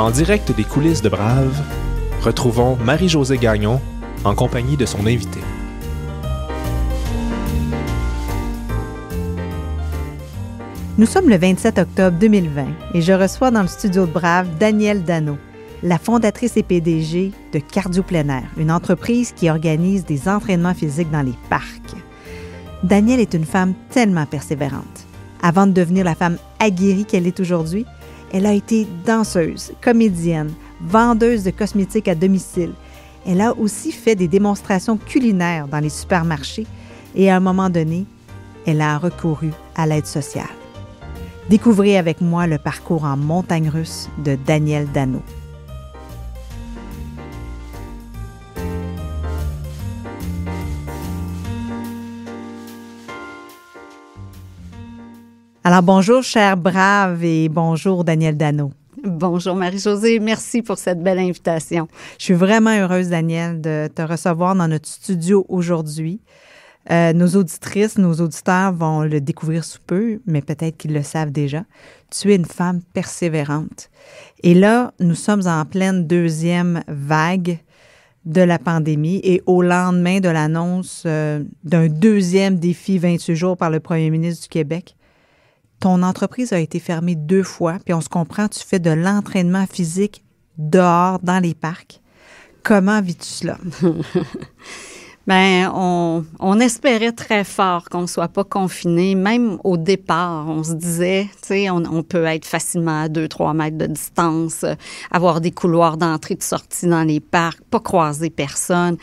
En direct des coulisses de Brave, retrouvons Marie-Josée Gagnon en compagnie de son invité. Nous sommes le 27 octobre 2020 et je reçois dans le studio de Brave Danielle Dano, la fondatrice et PDG de Cardio Plein une entreprise qui organise des entraînements physiques dans les parcs. Danielle est une femme tellement persévérante. Avant de devenir la femme aguerrie qu'elle est aujourd'hui, elle a été danseuse, comédienne, vendeuse de cosmétiques à domicile. Elle a aussi fait des démonstrations culinaires dans les supermarchés et à un moment donné, elle a recouru à l'aide sociale. Découvrez avec moi le parcours en montagne russe de Daniel Dano. Alors bonjour, cher brave, et bonjour, Daniel Dano. Bonjour Marie-Josée, merci pour cette belle invitation. Je suis vraiment heureuse, Daniel, de te recevoir dans notre studio aujourd'hui. Euh, nos auditrices, nos auditeurs vont le découvrir sous peu, mais peut-être qu'ils le savent déjà. Tu es une femme persévérante. Et là, nous sommes en pleine deuxième vague de la pandémie et au lendemain de l'annonce euh, d'un deuxième défi 28 jours par le premier ministre du Québec, ton entreprise a été fermée deux fois, puis on se comprend, tu fais de l'entraînement physique dehors, dans les parcs. Comment vis-tu cela? Bien, on, espérait très fort qu'on ne soit pas confiné. Même au départ, on se disait, tu sais, on, peut être facilement à 2-3 mètres de distance, avoir des couloirs d'entrée et de sortie dans les parcs, pas croiser personne.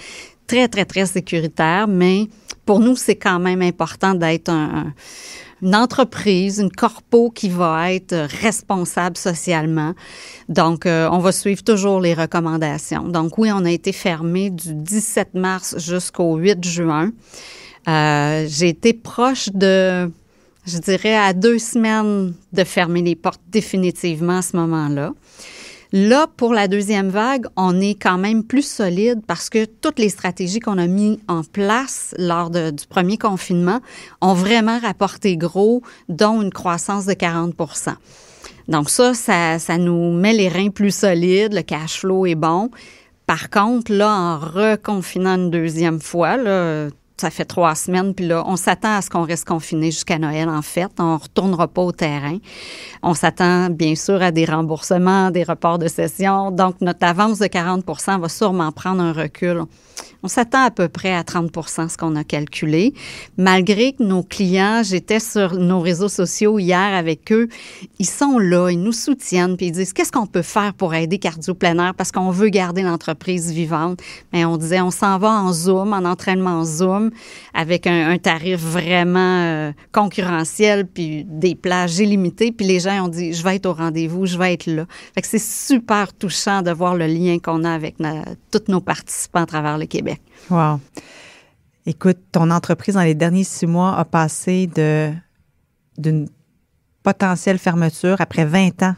Très, très, très sécuritaire, mais pour nous, c'est quand même important d'être un une entreprise, une corpo qui va être responsable socialement. Donc, euh, on va suivre toujours les recommandations. Donc, oui, on a été fermé du 17 mars jusqu'au 8 juin. Euh, j'ai été proche de, je dirais, à deux semaines de fermer les portes définitivement à ce moment-là. Là, pour la deuxième vague, on est quand même plus solide parce que toutes les stratégies qu'on a mises en place lors du premier confinement ont vraiment rapporté gros, dont une croissance de 40 donc ça, ça, ça nous met les reins plus solides, le cash flow est bon. Par contre, là, en reconfinant une deuxième fois, là, ça fait trois semaines, puis là, on s'attend à ce qu'on reste confiné jusqu'à Noël, en fait. On ne retournera pas au terrain. On s'attend, bien sûr, à des remboursements, des reports de sessions. Donc, notre avance de 40 va sûrement prendre un recul. On s'attend à peu près à 30 ce qu'on a calculé. Malgré que nos clients, j'étais sur nos réseaux sociaux hier avec eux, ils sont là, ils nous soutiennent, puis ils disent qu'est-ce qu'on peut faire pour aider Cardio Plein parce qu'on veut garder l'entreprise vivante. Mais on disait on s'en va en Zoom, en entraînement Zoom, avec un, tarif vraiment euh, concurrentiel, puis des plages illimitées. Puis les gens ont dit je vais être au rendez-vous, je vais être là. c'est super touchant de voir le lien qu'on a avec tous nos participants à travers le Québec. Wow. Écoute, ton entreprise dans les derniers six mois a passé d'une potentielle fermeture après 20 ans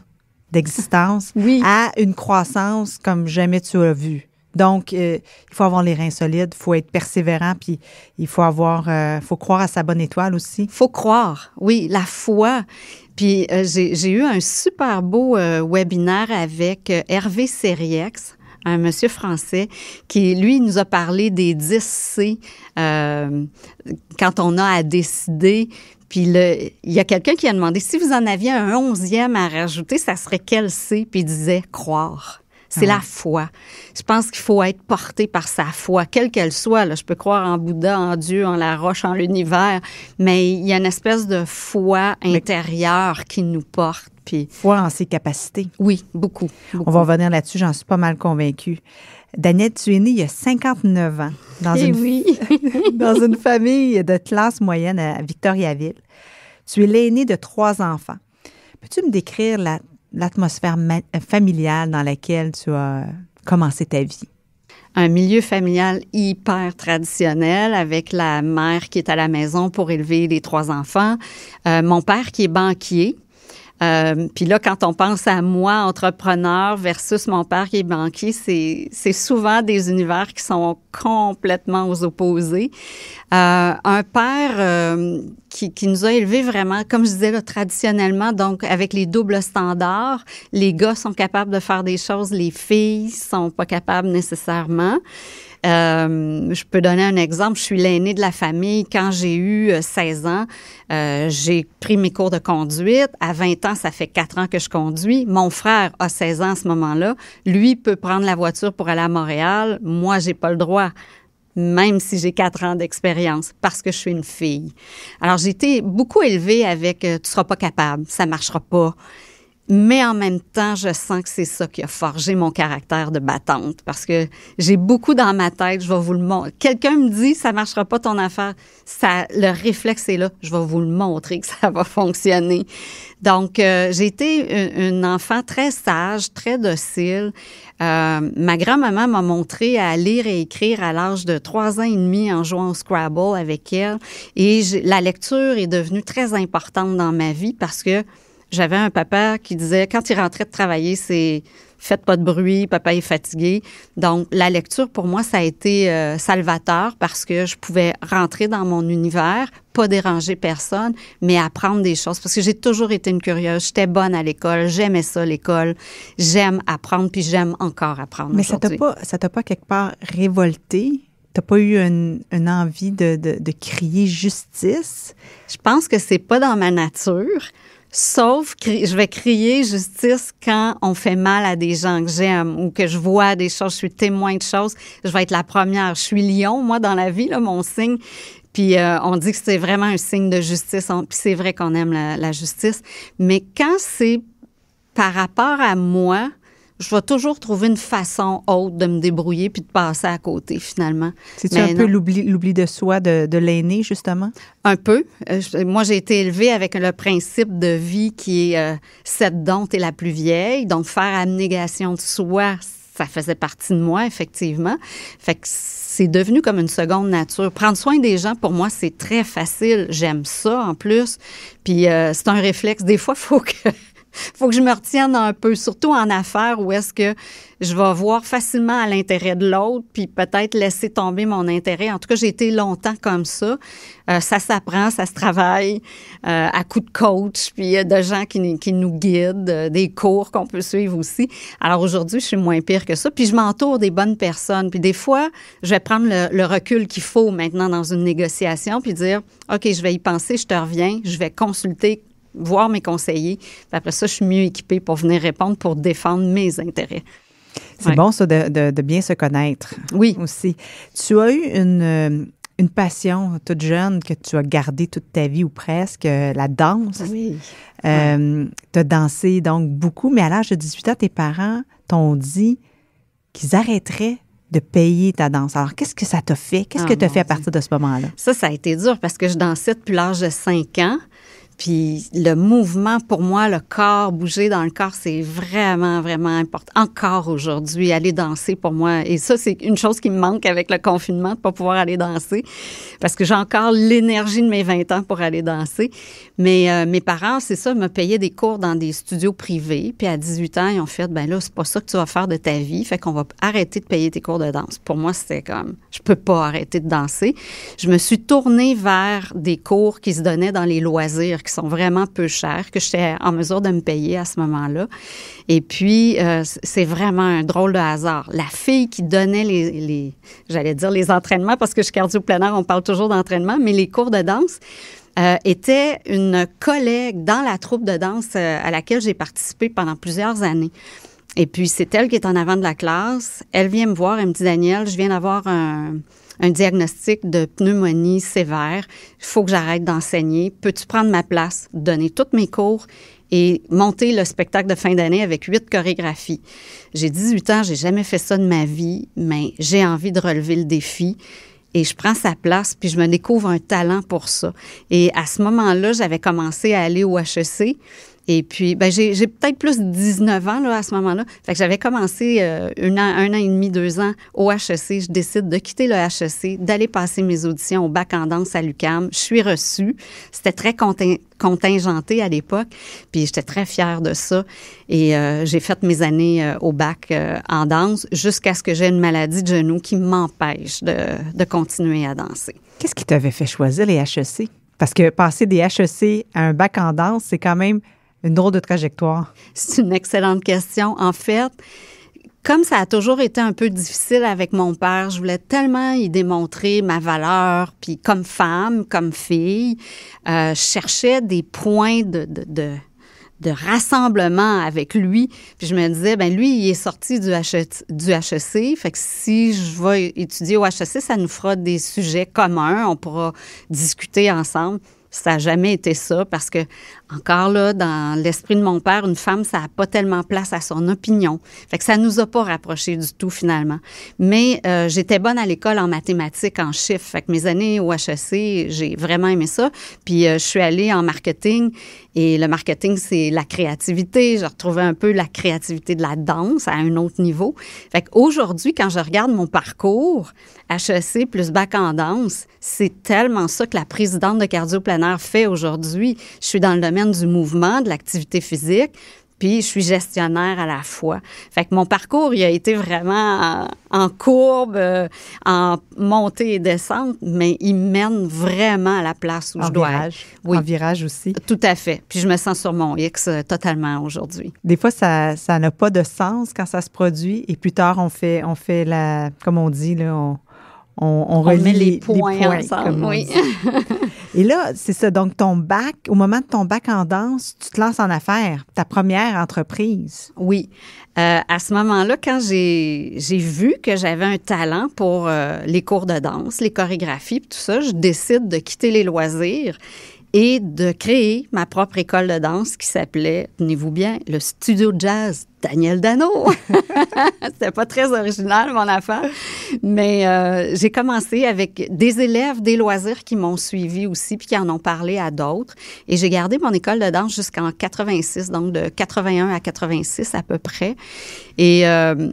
d'existence à une croissance comme jamais tu as vu. Donc, euh, il faut avoir les reins solides, il faut être persévérant, puis il faut avoir, euh, faut croire à sa bonne étoile aussi. Faut croire, oui, la foi. Puis euh, j'ai eu un super beau webinaire avec Hervé Sériex, un monsieur français qui, lui, nous a parlé des 10 C euh, quand on a à décider. Puis il y a quelqu'un qui a demandé si vous en aviez un onzième à rajouter, ça serait quel C? Puis il disait croire. C'est ah la foi. Je pense qu'il faut être porté par sa foi, quelle qu'elle soit. Je peux croire en Bouddha, en Dieu, en la roche, en l'univers, mais il y a une espèce de foi intérieure qui nous porte puis en ses capacités. Oui, beaucoup. On va revenir là-dessus, j'en suis pas mal convaincue. Danielle, tu es née il y a 59 ans dans, eh une, dans une famille de classe moyenne à Victoriaville. Tu es l'aînée de trois enfants. Peux-tu me décrire l'atmosphère familiale dans laquelle tu as commencé ta vie? un milieu familial hyper traditionnel avec la mère qui est à la maison pour élever les trois enfants, euh, mon père qui est banquier, euh, puis là, quand on pense à moi, entrepreneur, versus mon père qui est banquier, c'est souvent des univers qui sont complètement aux opposés. Euh, un père euh, qui, qui, nous a élevés vraiment, comme je disais là, traditionnellement, donc avec les doubles standards, les gars sont capables de faire des choses, les filles sont pas capables nécessairement. Euh, je peux donner un exemple. Je suis l'aînée de la famille. Quand j'ai eu 16 euh, ans, euh, j'ai pris mes cours de conduite. À 20 ans, ça fait 4 ans que je conduis. Mon frère a 16 ans à ce moment-là. Lui peut prendre la voiture pour aller à Montréal. Moi, j'ai pas le droit même si j'ai quatre ans d'expérience, parce que je suis une fille. Alors, j'ai été beaucoup élevée avec tu seras pas capable, ça marchera pas mais en même temps, je sens que c'est ça qui a forgé mon caractère de battante parce que j'ai beaucoup dans ma tête, je vais vous le montrer. Quelqu'un me dit ça marchera pas ton affaire, ça le réflexe est là, je vais vous le montrer que ça va fonctionner. Donc euh, j'ai été une, enfant très sage, très docile. Euh, ma grand-maman m'a montré à lire et écrire à l'âge de trois ans et demi en jouant au Scrabble avec elle et la lecture est devenue très importante dans ma vie parce que j'avais un papa qui disait, quand il rentrait de travailler, c'est faites pas de bruit, papa est fatigué. Donc, la lecture, pour moi, ça a été euh, salvateur parce que je pouvais rentrer dans mon univers, pas déranger personne, mais apprendre des choses. Parce que j'ai toujours été une curieuse. J'étais bonne à l'école. J'aimais ça, l'école. J'aime apprendre, puis j'aime encore apprendre. Mais ça t'a pas, ça t'a pas quelque part révolté? T'as pas eu une, une envie de, de, de crier justice? Je pense que c'est pas dans ma nature Sauf que je vais crier justice quand on fait mal à des gens que j'aime ou que je vois des choses, je suis témoin de choses. Je vais être la première. Je suis lion, moi, dans la vie, là, mon signe. Puis euh, on dit que c'est vraiment un signe de justice. puis c'est vrai qu'on aime la, justice. Mais quand c'est par rapport à moi, je vais toujours trouver une façon autre de me débrouiller puis de passer à côté, finalement. cest un peu l'oubli de soi de, de l'aîné, justement? Un peu. Euh, moi, j'ai été élevée avec le principe de vie qui est euh, cette dont est la plus vieille. Donc, faire abnégation de soi, ça faisait partie de moi, effectivement. Fait que c'est devenu comme une seconde nature. Prendre soin des gens, pour moi, c'est très facile. J'aime ça, en plus. Puis, euh, c'est un réflexe. Des fois, il faut que... faut que je me retienne un peu, surtout en affaires où est-ce que je vais voir facilement à l'intérêt de l'autre, puis peut-être laisser tomber mon intérêt. En tout cas, j'ai été longtemps comme ça. Euh, ça s'apprend, ça se travaille euh, à coup de coach, puis euh, de gens qui, nous guident, des cours qu'on peut suivre aussi. Alors aujourd'hui, je suis moins pire que ça, puis je m'entoure des bonnes personnes. Puis des fois, je vais prendre le, le recul qu'il faut maintenant dans une négociation, puis dire, OK, je vais y penser, je te reviens, je vais consulter voir mes conseillers. après ça, je suis mieux équipée pour venir répondre, pour défendre mes intérêts. C'est bon, ça, de, de, bien se connaître. Oui. Aussi. Tu as eu une, euh, une passion toute jeune que tu as gardée toute ta vie ou presque, euh, la danse. Oui. Euh, Tu as dansé donc beaucoup, mais à l'âge de 18 ans, tes parents t'ont dit qu'ils arrêteraient de payer ta danse. Alors, qu'est-ce que ça t'a fait? Qu'est-ce ah, que tu as fait à partir de ce moment-là? Ça, ça a été dur parce que je dansais depuis l'âge de 5 ans. Puis le mouvement, pour moi, le corps, bouger dans le corps, c'est vraiment, vraiment important. Encore aujourd'hui, aller danser pour moi. Et ça, c'est une chose qui me manque avec le confinement, de pas pouvoir aller danser. Parce que j'ai encore l'énergie de mes 20 ans pour aller danser. Mais euh, mes parents, c'est ça, me payaient des cours dans des studios privés. Puis à 18 ans, ils ont fait, ben là, c'est pas ça que tu vas faire de ta vie. Fait qu'on va arrêter de payer tes cours de danse. Pour moi, c'était comme, je peux pas arrêter de danser. Je me suis tournée vers des cours qui se donnaient dans les loisirs, qui sont vraiment peu chers que j'étais en mesure de me payer à ce moment-là. Et puis, euh, c'est vraiment un drôle de hasard. La fille qui donnait les, j'allais dire les entraînements, parce que je suis cardio-planaire, on parle toujours d'entraînement, mais les cours de danse, euh, était une collègue dans la troupe de danse euh, à laquelle j'ai participé pendant plusieurs années. Et puis, c'est elle qui est en avant de la classe. Elle vient me voir, elle me dit, Daniel, je viens d'avoir un, un diagnostic de pneumonie sévère, il faut que j'arrête d'enseigner, peux-tu prendre ma place, donner tous mes cours et monter le spectacle de fin d'année avec huit chorégraphies. J'ai 18 ans, j'ai jamais fait ça de ma vie, mais j'ai envie de relever le défi et je prends sa place, puis je me découvre un talent pour ça. Et à ce moment-là, j'avais commencé à aller au HEC, et puis, ben, j'ai, peut-être plus de 19 ans là, à ce moment-là. Fait que j'avais commencé euh, un, an, un an et demi, deux ans au HEC. Je décide de quitter le HEC, d'aller passer mes auditions au bac en danse à l'UCAM. Je suis reçue. C'était très contingenté à l'époque. Puis j'étais très fière de ça. Et euh, j'ai fait mes années euh, au bac en danse jusqu'à ce que j'ai une maladie de genou qui m'empêche de, de continuer à danser. Qu'est-ce qui t'avait fait choisir les HEC? Parce que passer des HEC à un bac en danse, c'est quand même une drôle de trajectoire? C'est une excellente question. En fait, comme ça a toujours été un peu difficile avec mon père, je voulais tellement y démontrer ma valeur, puis comme femme, comme fille, euh, je cherchais des points de, de, de, rassemblement avec lui. Puis je me disais, ben lui, il est sorti du, HEC, du e fait que si je vais étudier au HEC, ça nous fera des sujets communs, on pourra discuter ensemble. Ça n'a jamais été ça parce que, encore là, dans l'esprit de mon père, une femme, ça n'a pas tellement place à son opinion. Fait que ça nous a pas rapprochés du tout finalement. Mais euh, j'étais bonne à l'école en mathématiques, en chiffres. Fait que mes années au HEC, j'ai vraiment aimé ça. Puis euh, je suis allée en marketing et le marketing, c'est la créativité. J'ai retrouvé un peu la créativité de la danse à un autre niveau. Fait aujourd'hui, quand je regarde mon parcours, HEC plus bac en danse, c'est tellement ça que la présidente de cardio fait aujourd'hui. Je suis dans le domaine du mouvement, de l'activité physique, puis je suis gestionnaire à la fois. Fait que mon parcours, il a été vraiment euh, en, courbe, euh, en montée et descente, mais il mène vraiment à la place où je dois virage. Oui. En virage aussi. Tout à fait. Puis je me sens sur mon X euh, totalement aujourd'hui. Des fois, ça, ça n'a pas de sens quand ça se produit et plus tard, on fait, on fait la, comme on dit, là, on, on, remet les, points, ensemble. Oui. Et là, c'est ça. Donc, ton bac, au moment de ton bac en danse, tu te lances en affaires, ta première entreprise. Oui. Euh, à ce moment-là, quand j'ai vu que j'avais un talent pour euh, les cours de danse, les chorégraphies, tout ça, je décide de quitter les loisirs et de créer ma propre école de danse qui s'appelait, tenez-vous bien, le Studio Jazz Daniel Dano. C'était pas très original, mon affaire. Mais euh, j'ai commencé avec des élèves, des loisirs qui m'ont suivi aussi, puis qui en ont parlé à d'autres. Et j'ai gardé mon école de danse jusqu'en 86, donc de 81 à 86 à peu près. Et euh,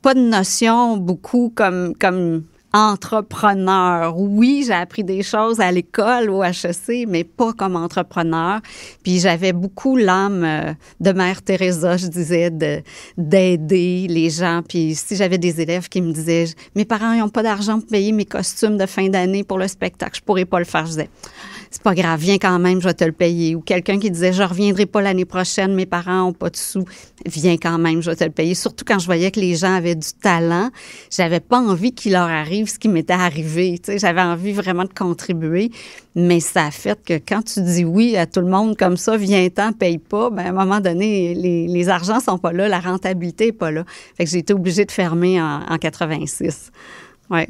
pas de notion beaucoup comme, comme entrepreneur. Oui, j'ai appris des choses à l'école, au HEC, mais pas comme entrepreneur. Puis j'avais beaucoup l'âme euh, de Mère Teresa, je disais, d'aider les gens. Puis si j'avais des élèves qui me disaient, mes parents n'ont pas d'argent pour payer mes costumes de fin d'année pour le spectacle, je pourrais pas le faire, je disais, c'est pas grave, viens quand même, je vais te le payer. Ou quelqu'un qui disait, je reviendrai pas l'année prochaine, mes parents ont pas de sous, viens quand même, je vais te le payer. Surtout quand je voyais que les gens avaient du talent, j'avais pas envie qu'il leur arrive ce qui m'était arrivé. j'avais envie vraiment de contribuer, mais ça a fait que quand tu dis oui à tout le monde comme ça, viens-t'en, paye pas, ben à un moment donné, les, les argents sont pas là, la rentabilité est pas là. Fait que j'ai été obligée de fermer en, en 86. Ouais.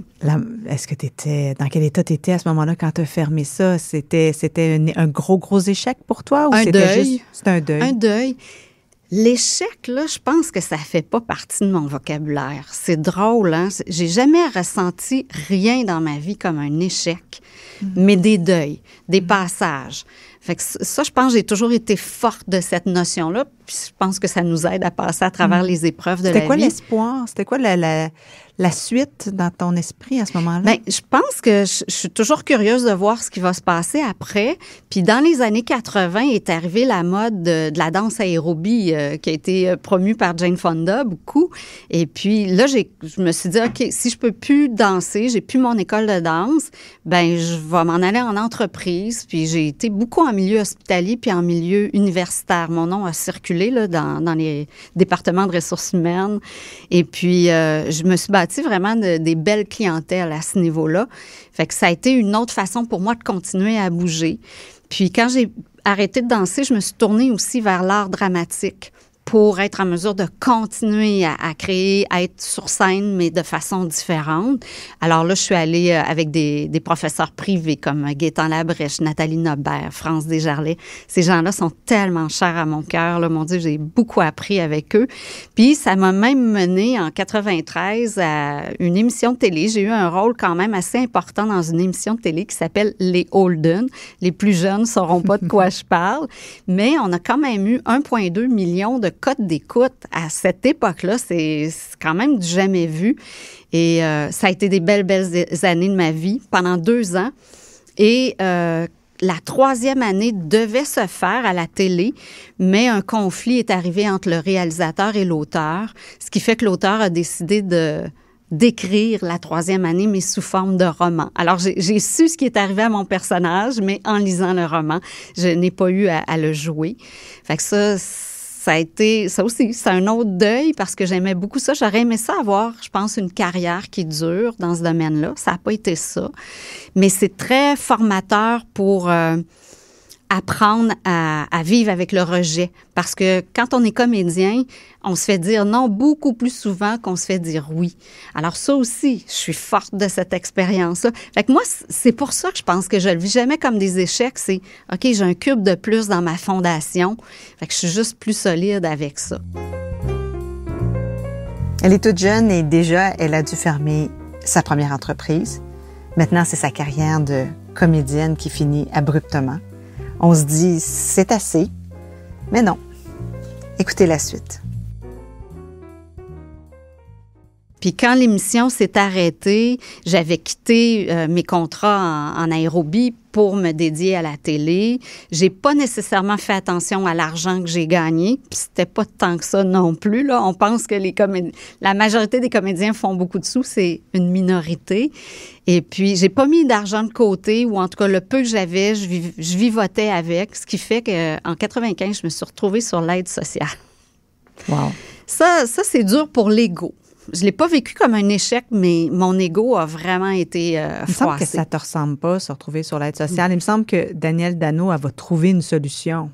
Est-ce que tu étais. Dans quel état tu étais à ce moment-là quand tu as fermé ça? C'était un, un gros, gros échec pour toi ou c'était juste. C'est un deuil. Un deuil. L'échec, là, je pense que ça fait pas partie de mon vocabulaire. C'est drôle, hein? J'ai jamais ressenti rien dans ma vie comme un échec, mhm. mais des deuils, des mhm. passages. ça, je pense, j'ai toujours été forte de cette notion-là. Puis je pense que ça nous aide à passer à travers mhm. les épreuves de la vie. C'était quoi l'espoir? C'était quoi la, la suite dans ton esprit à ce moment-là? Bien, je pense que je, suis toujours curieuse de voir ce qui va se passer après. Puis dans les années 80 est arrivée la mode de, la danse aérobie euh, qui a été euh, promue par Jane Fonda beaucoup. Et puis là, j'ai, je me suis dit, OK, si je peux plus danser, j'ai plus mon école de danse, ben je vais m'en aller en entreprise. Puis j'ai été beaucoup en milieu hospitalier puis en milieu universitaire. Mon nom a circulé là, dans, les départements de ressources humaines. Et puis, euh, je me suis battue vraiment des belles clientèles à ce niveau-là. Fait que ça a été une autre façon pour moi de continuer à bouger. Puis quand j'ai arrêté de danser, je me suis tournée aussi vers l'art dramatique pour être en mesure de continuer à, créer, à être sur scène, mais de façon différente. Alors là, je suis allée euh, avec des, professeurs privés comme Gaétan Labrèche, Nathalie Nobert, France Desjarlais. Ces gens-là sont tellement chers à mon cœur. mon Dieu, j'ai beaucoup appris avec eux. Puis ça m'a même mené en 93 à une émission de télé. J'ai eu un rôle quand même assez important dans une émission de télé qui s'appelle Les Holden. Les plus jeunes sauront pas de quoi je parle, mais on a quand même eu 1,2 million de code d'écoute à cette époque-là, c'est quand même du jamais vu. Et euh, ça a été des belles, belles années de ma vie pendant deux ans. Et euh, la troisième année devait se faire à la télé, mais un conflit est arrivé entre le réalisateur et l'auteur, ce qui fait que l'auteur a décidé de d'écrire la troisième année, mais sous forme de roman. Alors, j'ai su ce qui est arrivé à mon personnage, mais en lisant le roman, je n'ai pas eu à, à, le jouer. Fait que ça, ça a été, ça aussi, c'est un autre deuil parce que j'aimais beaucoup ça. J'aurais aimé ça avoir, je pense, une carrière qui dure dans ce domaine-là. Ça n'a pas été ça. Mais c'est très formateur pour... Euh, apprendre à, vivre avec le rejet. Parce que quand on est comédien, on se fait dire non beaucoup plus souvent qu'on se fait dire oui. Alors ça aussi, je suis forte de cette expérience-là. Fait que moi, c'est pour ça que je pense que je le vis jamais comme des échecs. C'est, OK, j'ai un cube de plus dans ma fondation. Fait que je suis juste plus solide avec ça. Elle est toute jeune et déjà, elle a dû fermer sa première entreprise. Maintenant, c'est sa carrière de comédienne qui finit abruptement. On se dit, c'est assez. Mais non. Écoutez la suite. Puis quand l'émission s'est arrêtée, j'avais quitté euh, mes contrats en, aérobie pour me dédier à la télé. J'ai pas nécessairement fait attention à l'argent que j'ai gagné, puis c'était pas tant que ça non plus. Là, on pense que les la majorité des comédiens font beaucoup de sous, c'est une minorité. Et puis j'ai pas mis d'argent de côté, ou en tout cas le peu que j'avais, je, vivotais avec, ce qui fait qu'en 95, je me suis retrouvée sur l'aide sociale. Wow. Ça, ça c'est dur pour l'ego je l'ai pas vécu comme un échec, mais mon ego a vraiment été froissé. Euh, – Il me semble que ça te ressemble pas, se retrouver sur l'aide sociale. Il me semble que Daniel Dano, a va trouver une solution.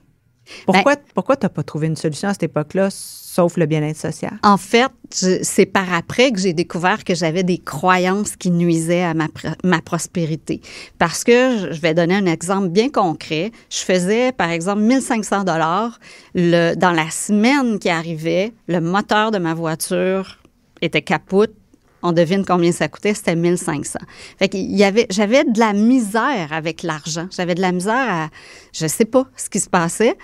Pourquoi, ben, pourquoi tu n'as pas trouvé une solution à cette époque-là, sauf le bien-être social? En fait, c'est par après que j'ai découvert que j'avais des croyances qui nuisaient à ma, ma, prospérité. Parce que, je vais donner un exemple bien concret, je faisais, par exemple, 1500 dollars dans la semaine qui arrivait, le moteur de ma voiture était capote on devine combien ça coûtait, c'était 1500. Fait qu'il y avait, j'avais de la misère avec l'argent. J'avais de la misère à, je sais pas ce qui se passait.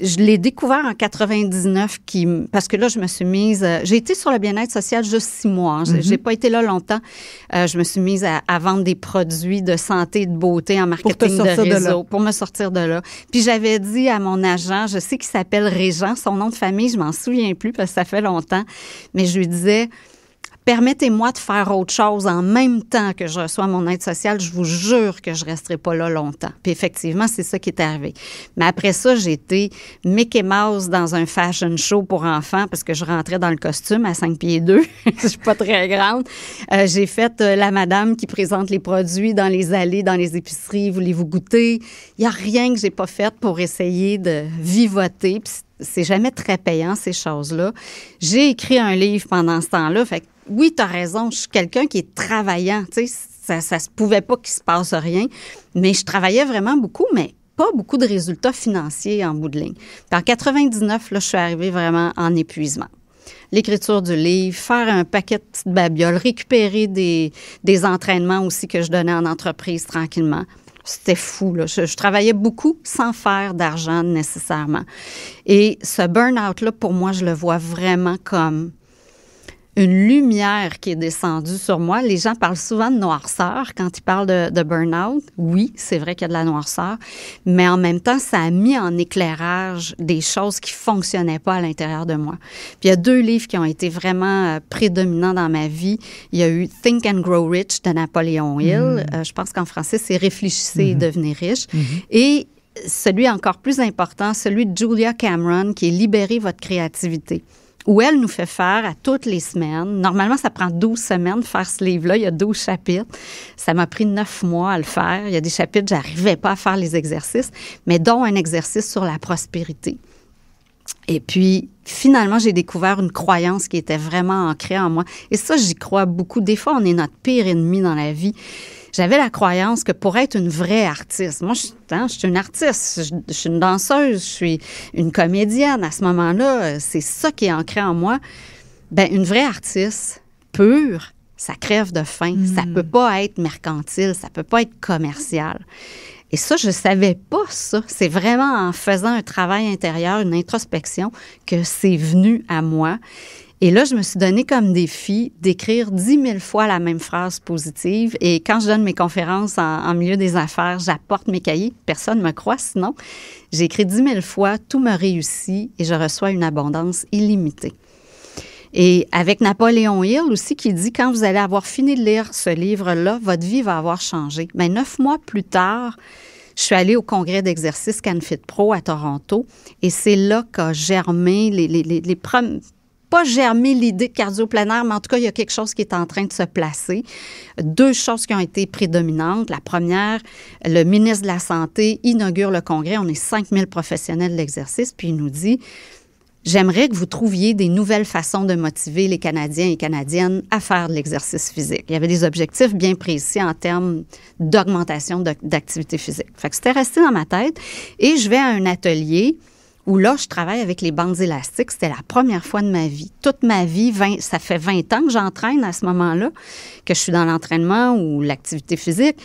Je l'ai découvert en 99 qui, parce que là, je me suis mise, euh, j'ai été sur le bien-être social juste six mois. Hein. J'ai n'ai mm-hmm. pas été là longtemps. Euh, je me suis mise à, vendre des produits de santé et de beauté en marketing de réseau pour me sortir de là. Puis j'avais dit à mon agent, je sais qu'il s'appelle Régent, son nom de famille, je m'en souviens plus parce que ça fait longtemps, mais je lui disais, permettez-moi de faire autre chose en même temps que je reçois mon aide sociale, je vous jure que je resterai pas là longtemps. Puis effectivement, c'est ça qui est arrivé. Mais après ça, j'ai été Mickey Mouse dans un fashion show pour enfants parce que je rentrais dans le costume à 5 pieds 2. je suis pas très grande. Euh, j'ai fait euh, la madame qui présente les produits dans les allées, dans les épiceries, voulez-vous goûter? Il y a rien que j'ai pas fait pour essayer de vivoter. Puis c'est jamais très payant, ces choses-là. J'ai écrit un livre pendant ce temps-là. Fait oui, tu as raison, je suis quelqu'un qui est travaillant, tu sais, ça, ne se pouvait pas qu'il se passe rien, mais je travaillais vraiment beaucoup, mais pas beaucoup de résultats financiers en bout de ligne. en 99, je suis arrivée vraiment en épuisement. L'écriture du livre, faire un paquet de petites babioles, récupérer des, entraînements aussi que je donnais en entreprise tranquillement. C'était fou. Je, je, travaillais beaucoup sans faire d'argent nécessairement. Et ce burn-out-là, pour moi, je le vois vraiment comme une lumière qui est descendue sur moi. Les gens parlent souvent de noirceur quand ils parlent de, burnout. Oui, c'est vrai qu'il y a de la noirceur, mais en même temps, ça a mis en éclairage des choses qui fonctionnaient pas à l'intérieur de moi. Puis il y a deux livres qui ont été vraiment euh, prédominants dans ma vie. Il y a eu Think and Grow Rich de Napoléon Hill. Mm-hmm. Euh, je pense qu'en français, c'est Réfléchissez et mm-hmm. devenez riche. Mm-hmm. Et celui encore plus important, celui de Julia Cameron, qui est Libérez votre créativité où elle nous fait faire à toutes les semaines. Normalement, ça prend 12 semaines faire ce livre-là. Il y a 12 chapitres. Ça m'a pris 9 mois à le faire. Il y a des chapitres, j'arrivais pas à faire les exercices, mais dont un exercice sur la prospérité. Et puis, finalement, j'ai découvert une croyance qui était vraiment ancrée en moi. Et ça, j'y crois beaucoup. Des fois, on est notre pire ennemi dans la vie j'avais la croyance que pour être une vraie artiste, moi, je, hein, suis une artiste, je, suis une danseuse, je suis une comédienne à ce moment-là, c'est ça qui est ancré en moi. Ben, une vraie artiste pure, ça crève de faim, mm. ça peut pas être mercantile, ça peut pas être commercial. Et ça, je savais pas ça. C'est vraiment en faisant un travail intérieur, une introspection, que c'est venu à moi. Et là, je me suis donné comme défi d'écrire 10 000 fois la même phrase positive. Et quand je donne mes conférences en, milieu des affaires, j'apporte mes cahiers. Personne ne me croit sinon. J'ai écrit 10 000 fois, tout me réussit et je reçois une abondance illimitée. Et avec Napoléon Hill aussi qui dit quand vous allez avoir fini de lire ce livre-là, votre vie va avoir changé. Mais neuf mois plus tard, je suis allée au congrès d'exercice CanFit Pro à Toronto et c'est là qu'a germé les, les, les, les pas germer l'idée de cardio mais en tout cas, il y a quelque chose qui est en train de se placer. Deux choses qui ont été prédominantes. La première, le ministre de la Santé inaugure le congrès. On est 5000 professionnels de l'exercice, puis il nous dit J'aimerais que vous trouviez des nouvelles façons de motiver les Canadiens et Canadiennes à faire de l'exercice physique. Il y avait des objectifs bien précis en termes d'augmentation d'activité physique. Fait que c'était resté dans ma tête. Et je vais à un atelier où là, je travaille avec les bandes élastiques. C'était la première fois de ma vie. Toute ma vie, ça fait 20 ans que j'entraîne à ce moment-là, que je suis dans l'entraînement ou l'activité physique.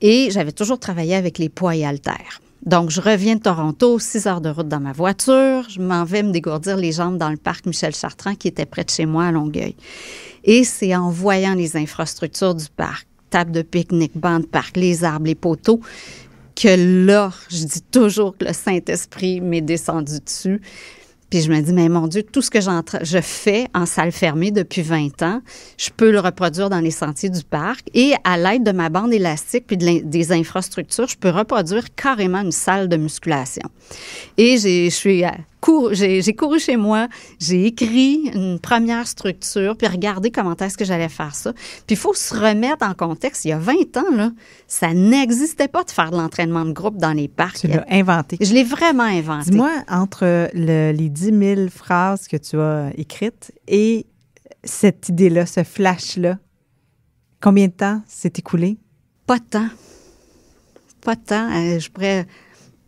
Et j'avais toujours travaillé avec les poids et haltères. Donc, je reviens de Toronto, 6 heures de route dans ma voiture. Je m'en vais me dégourdir les jambes dans le parc Michel Chartrand, qui était près de chez moi à Longueuil. Et c'est en voyant les infrastructures du parc, table de pique-nique, banc de parc, les arbres, les poteaux, que là, je dis toujours que le Saint-Esprit m'est descendu dessus. Puis je me dis, mais mon Dieu, tout ce que je fais en salle fermée depuis 20 ans, je peux le reproduire dans les sentiers du parc. Et à l'aide de ma bande élastique puis des infrastructures, je peux reproduire carrément une salle de musculation. Et je suis j'ai couru chez moi, j'ai écrit une première structure, puis regardé comment est-ce que j'allais faire ça. Puis il faut se remettre en contexte. Il y a 20 ans, là, ça n'existait pas de faire de l'entraînement de groupe dans les parcs. Tu l'as inventé. Je l'ai vraiment inventé. Dis-moi, entre les 10 000 phrases que tu as écrites et cette idée-là, ce flash-là, combien de temps s'est écoulé? Pas de temps. Pas de temps. Euh, je pourrais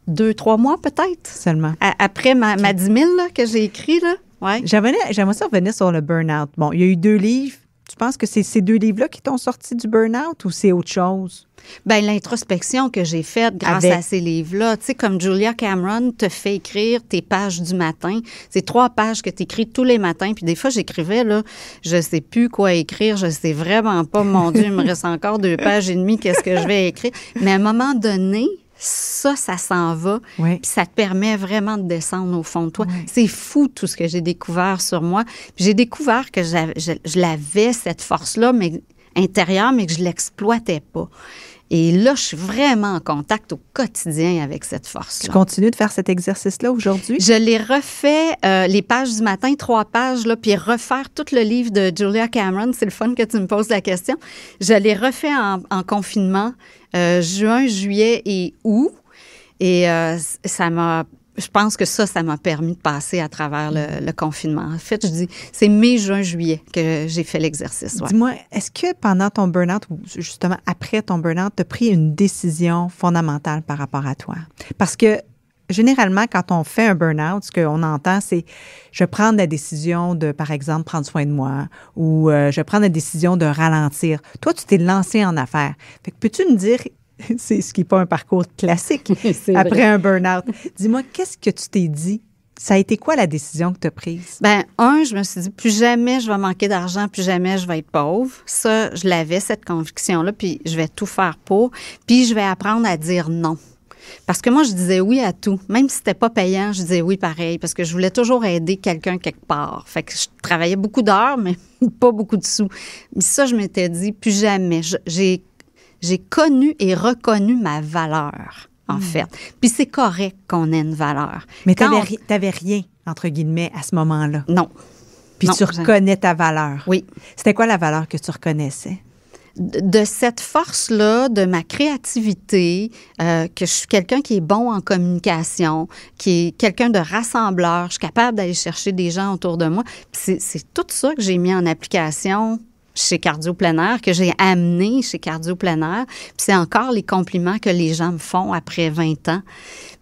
deux, trois mois peut-être. Seulement. après ma, ma 10 000 que j'ai écrit. Ouais. J'aimerais ça revenir sur le burn-out. Bon, il y a eu deux livres. Tu penses que c'est ces deux livres-là qui t'ont sorti du burn-out ou c'est autre chose? Ben l'introspection que j'ai faite grâce à ces livres-là, tu sais, comme Julia Cameron te fait écrire tes pages du matin, c'est trois pages que tu écris tous les matins, puis des fois j'écrivais là, je sais plus quoi écrire, je sais vraiment pas, mon Dieu, il me reste encore deux pages et demie, qu'est-ce que je vais écrire Mais à un moment donné, ça, ça s'en va. Puis ça te permet vraiment de descendre au fond de toi. C'est fou tout ce que j'ai découvert sur moi. J'ai découvert que je, l'avais, cette force-là, mais intérieure, mais que je l'exploitais pas. Et là, je suis vraiment en contact au quotidien avec cette force. -là. Tu continues de faire cet exercice-là aujourd'hui? Je l'ai refait, euh, les pages du matin, trois pages, là, puis refaire tout le livre de Julia Cameron. C'est le fun que tu me poses la question. Je l'ai refait en, confinement, euh, juin, juillet et août. Et euh, ça m'a je pense que ça, ça m'a permis de passer à travers le, confinement. En fait, je dis, c'est mai, juin, juillet que j'ai fait l'exercice. Dis-moi, est-ce que pendant ton burn-out, ou justement après ton burn-out, tu as pris une décision fondamentale par rapport à toi? Parce que généralement, quand on fait un burn-out, ce qu'on entend, c'est je prends la décision de, par exemple, prendre soin de moi ou euh, je prends la décision de ralentir. Toi, tu t'es lancé en affaires. peux-tu me dire c'est ce qui n'est pas un parcours classique après un burn-out. Dis-moi, qu'est-ce que tu t'es dit? Ça a été quoi la décision que tu as prise? Ben un, je me suis dit, plus jamais je vais manquer d'argent, plus jamais je vais être pauvre. Ça, je l'avais, cette conviction-là, puis je vais tout faire pour. Puis je vais apprendre à dire non. Parce que moi, je disais oui à tout. Même si c'était pas payant, je disais oui pareil, parce que je voulais toujours aider quelqu'un quelque part. Fait que je travaillais beaucoup d'heures, mais pas beaucoup de sous. Mais ça, je m'étais dit, plus jamais. J'ai j'ai connu et reconnu ma valeur, en hmm. fait. Puis c'est correct qu'on ait une valeur. Mais tu n'avais rien, entre guillemets, à ce moment-là. Non. Puis tu reconnais ta valeur. Oui. C'était quoi la valeur que tu reconnaissais? de cette force-là, de ma créativité, euh, que je suis quelqu'un qui est bon en communication, qui est quelqu'un de rassembleur, je suis capable d'aller chercher des gens autour de moi. C'est tout ça que j'ai mis en application chez Cardio que j'ai amené chez Cardio planaire Puis c'est encore les compliments que les gens me font après 20 ans.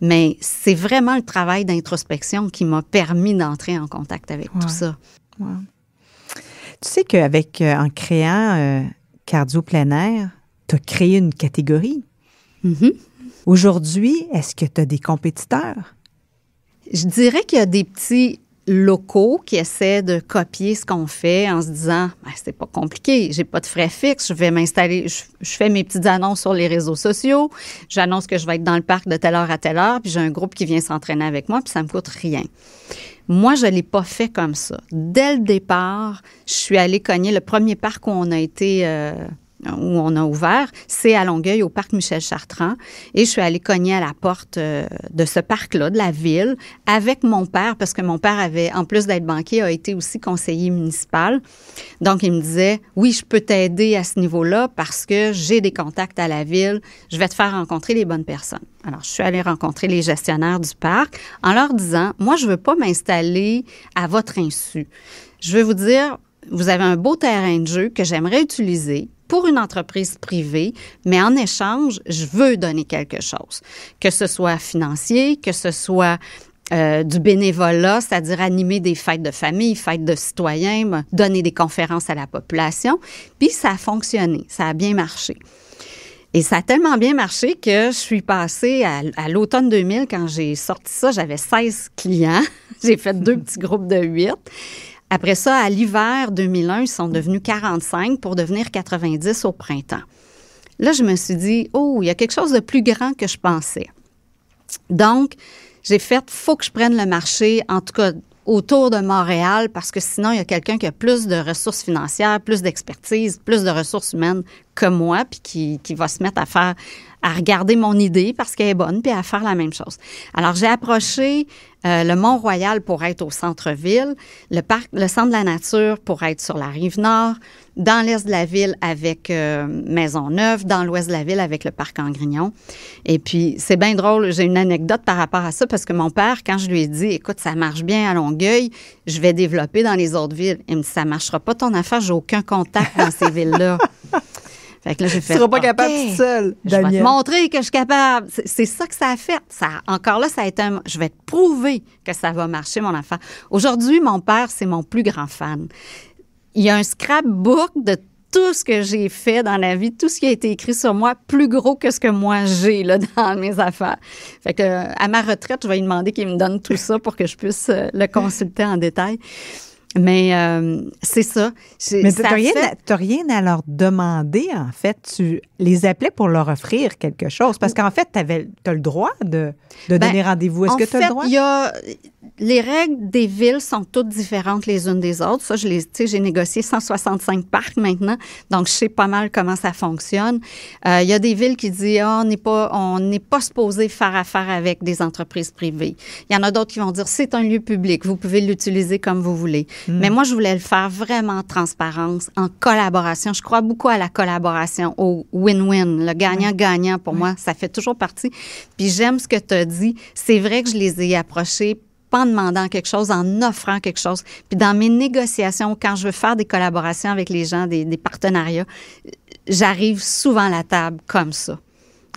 Mais c'est vraiment le travail d'introspection qui m'a permis d'entrer en contact avec tout ça. Tu sais qu'avec, euh, en créant euh, Cardio Plein tu as créé une catégorie. Mm-hmm. Aujourd'hui, est-ce que tu as des compétiteurs? Je dirais qu'il y a des petits locaux qui essaient de copier ce qu'on fait en se disant ben, c'est pas compliqué, j'ai pas de frais fixes, je vais m'installer, je, fais mes petites annonces sur les réseaux sociaux, j'annonce que je vais être dans le parc de telle heure à telle heure, puis j'ai un groupe qui vient s'entraîner avec moi, puis ça me coûte rien. Moi, je l'ai pas fait comme ça. Dès le départ, je suis allée cogner le premier parc où on a été euh, où on a ouvert, c'est à Longueuil, au parc Michel Chartrand. Et je suis allée cogner à la porte euh, de ce parc-là, de la ville, avec mon père, parce que mon père avait, en plus d'être banquier, a été aussi conseiller municipal. Donc, il me disait, oui, je peux t'aider à ce niveau-là parce que j'ai des contacts à la ville, je vais te faire rencontrer les bonnes personnes. Alors, je suis allée rencontrer les gestionnaires du parc en leur disant, moi, je ne veux pas m'installer à votre insu. Je veux vous dire, vous avez un beau terrain de jeu que j'aimerais utiliser pour une entreprise privée, mais en échange, je veux donner quelque chose, que ce soit financier, que ce soit euh, du bénévolat, c'est-à-dire animer des fêtes de famille, fêtes de citoyens, donner des conférences à la population. Puis ça a fonctionné, ça a bien marché. Et ça a tellement bien marché que je suis passée à, à l'automne 2000, quand j'ai sorti ça, j'avais 16 clients. j'ai fait deux petits groupes de 8. Après ça, à l'hiver 2001, ils sont devenus 45 pour devenir 90 au printemps. Là, je me suis dit, oh, il y a quelque chose de plus grand que je pensais. Donc, j'ai fait, faut que je prenne le marché, en tout cas autour de Montréal, parce que sinon, il y a quelqu'un qui a plus de ressources financières, plus d'expertise, plus de ressources humaines que moi, puis qui, qui va se mettre à faire à regarder mon idée parce qu'elle est bonne, puis à faire la même chose. Alors, j'ai approché euh, le Mont-Royal pour être au centre-ville, le parc, le centre de la nature pour être sur la rive nord, dans l'est de la ville avec maison euh, Maisonneuve, dans l'ouest de la ville avec le parc Angrignon. Et puis, c'est bien drôle, j'ai une anecdote par rapport à ça parce que mon père, quand je lui ai dit, écoute, ça marche bien à Longueuil, je vais développer dans les autres villes, il me dit, ça marchera pas ton affaire, j'ai aucun contact dans ces villes-là. Fait que là, Tu seras pas capable toute seule, Je vais montrer que je suis capable. C'est ça que ça a fait. Ça, encore là, ça a été je vais te prouver que ça va marcher, mon enfant. Aujourd'hui, mon père, c'est mon plus grand fan. Il y a un scrapbook de tout ce que j'ai fait dans la vie, tout ce qui a été écrit sur moi, plus gros que ce que moi j'ai là dans mes affaires. Fait que euh, à ma retraite, je vais lui demander qu'il me donne tout ça pour que je puisse euh, le consulter en détail. Mais euh, c'est ça. Mais tu n'as rien, à leur demander, en fait. Tu les appelais pour leur offrir quelque chose. Parce qu'en fait, tu as le droit de, de ben, donner rendez-vous. Est-ce que tu as le droit? Y a, les règles des villes sont toutes différentes les unes des autres. Ça, je les, j'ai négocié 165 parcs maintenant, donc je sais pas mal comment ça fonctionne. Euh, il y a des villes qui disent ah, on n'est pas, on n'est pas supposé faire affaire avec des entreprises privées. Il y en a d'autres qui vont dire c'est un lieu public, vous pouvez l'utiliser comme vous voulez. Hmm. Mais moi, je voulais le faire vraiment en transparence, en collaboration. Je crois beaucoup à la collaboration, au win-win, le gagnant-gagnant. Pour moi, ça fait toujours partie. Puis j'aime ce que tu as dit. C'est vrai que je les ai approchés pas en demandant quelque chose, en offrant quelque chose. Puis dans mes négociations, quand je veux faire des collaborations avec les gens, des, partenariats, j'arrive souvent à la table comme ça.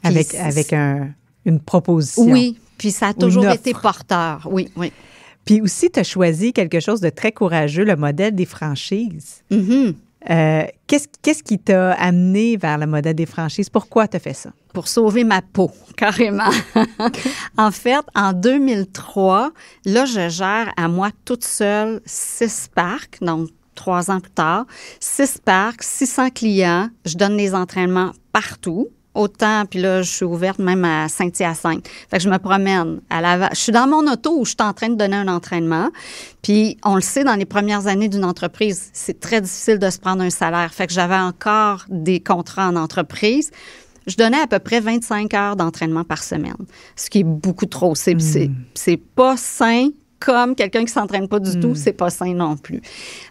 avec avec un, une proposition. Oui, puis ça a toujours été porteur. Oui, oui. Puis aussi, tu as choisi quelque chose de très courageux, le modèle des franchises. Mm-hmm. Euh, qu'est-ce qui t'a amené vers le modèle des franchises? Pourquoi tu as fait ça? Pour sauver ma peau, carrément. en fait, en 2003, là, je gère à moi toute seule six parcs, donc trois ans plus tard, six parcs, 600 clients. Je donne des entraînements partout autant, puis là, je suis ouverte même à Saint-Hyacinthe. Fait que je me promène à la... Je suis dans mon auto où je suis en train de donner un entraînement. Puis on le sait, dans les premières années d'une entreprise, c'est très difficile de se prendre un salaire. Fait que j'avais encore des contrats en entreprise je donnais à peu près 25 heures d'entraînement par semaine, ce qui est beaucoup trop. C'est, c'est, hmm. pas sain comme quelqu'un qui s'entraîne pas du tout, hmm. c'est pas sain non plus.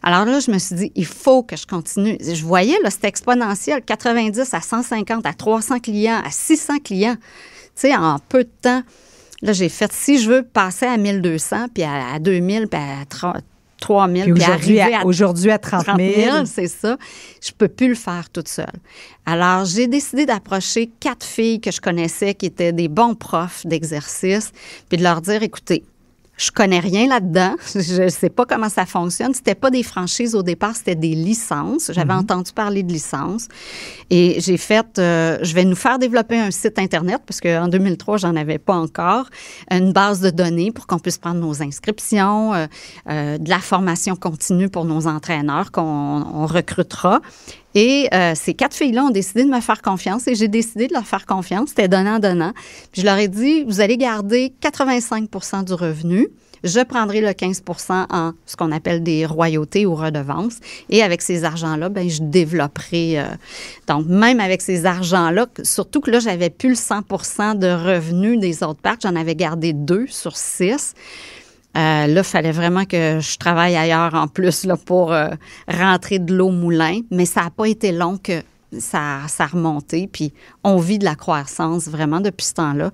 Alors là, je me suis dit, il faut que je continue. Je voyais, là, c'était exponentiel, 90 à 150 à 300 clients, à 600 clients, tu sais, en peu de temps. Là, j'ai fait, si je veux passer à 1200, puis à, 2000, puis à 3000, puis, puis aujourd'hui, à, 30 000. c'est ça. Je ne peux plus le faire toute seule. Alors, j'ai décidé d'approcher quatre filles que je connaissais qui étaient des bons profs d'exercice, puis de leur dire, écoutez, je connais rien là-dedans. Je sais pas comment ça fonctionne. C'était pas des franchises au départ, c'était des licences. J'avais mhm. entendu parler de licences. Et j'ai fait, euh, je vais nous faire développer un site Internet parce qu'en 2003, j'en avais pas encore. Une base de données pour qu'on puisse prendre nos inscriptions, euh, euh, de la formation continue pour nos entraîneurs qu'on recrutera. Et euh, ces quatre filles-là ont décidé de me faire confiance et j'ai décidé de leur faire confiance. C'était donnant-donnant. je leur ai dit, vous allez garder 85 du revenu. Je prendrai le 15 en ce qu'on appelle des royautés ou redevances. Et avec ces argents-là, ben, je développerai. Euh, donc, même avec ces argents-là, surtout que là, j'avais plus le 100 de revenus des autres parcs. J'en avais gardé deux sur six. Euh, là, il fallait vraiment que je travaille ailleurs en plus pour euh, rentrer de l'eau moulin. Mais ça n'a pas été long que ça, ça a remonté, puis on vit de la croissance vraiment depuis ce temps-là.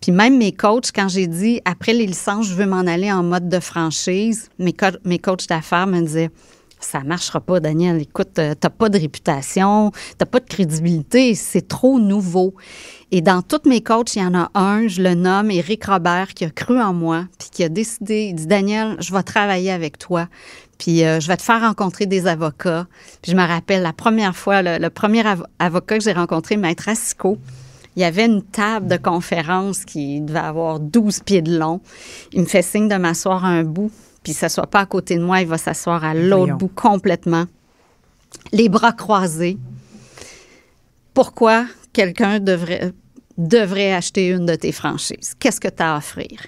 Puis même mes coachs, quand j'ai dit, après les licences, je veux m'en aller en mode de franchise, mes, mes coachs d'affaires me disaient, ça marchera pas, Daniel. Écoute, euh, t'as pas de réputation, t'as pas de crédibilité, c'est trop nouveau. Et dans toutes mes coachs, il y en a un, je le nomme, Eric Robert, qui a cru en moi, puis qui a décidé, il dit, Daniel, je vais travailler avec toi. Puis euh, je vais te faire rencontrer des avocats. Puis je me rappelle la première fois, le, premier avocat que j'ai rencontré, Maître Asico, il y avait une table de conférence qui devait avoir 12 pieds de long. Il me fait signe de m'asseoir à un bout, puis il ne s'assoit pas à côté de moi, il va s'asseoir à l'autre bout complètement. Les bras croisés. Pourquoi? quelqu'un devrait, devrait acheter une de tes franchises. Qu'est-ce que tu as à offrir?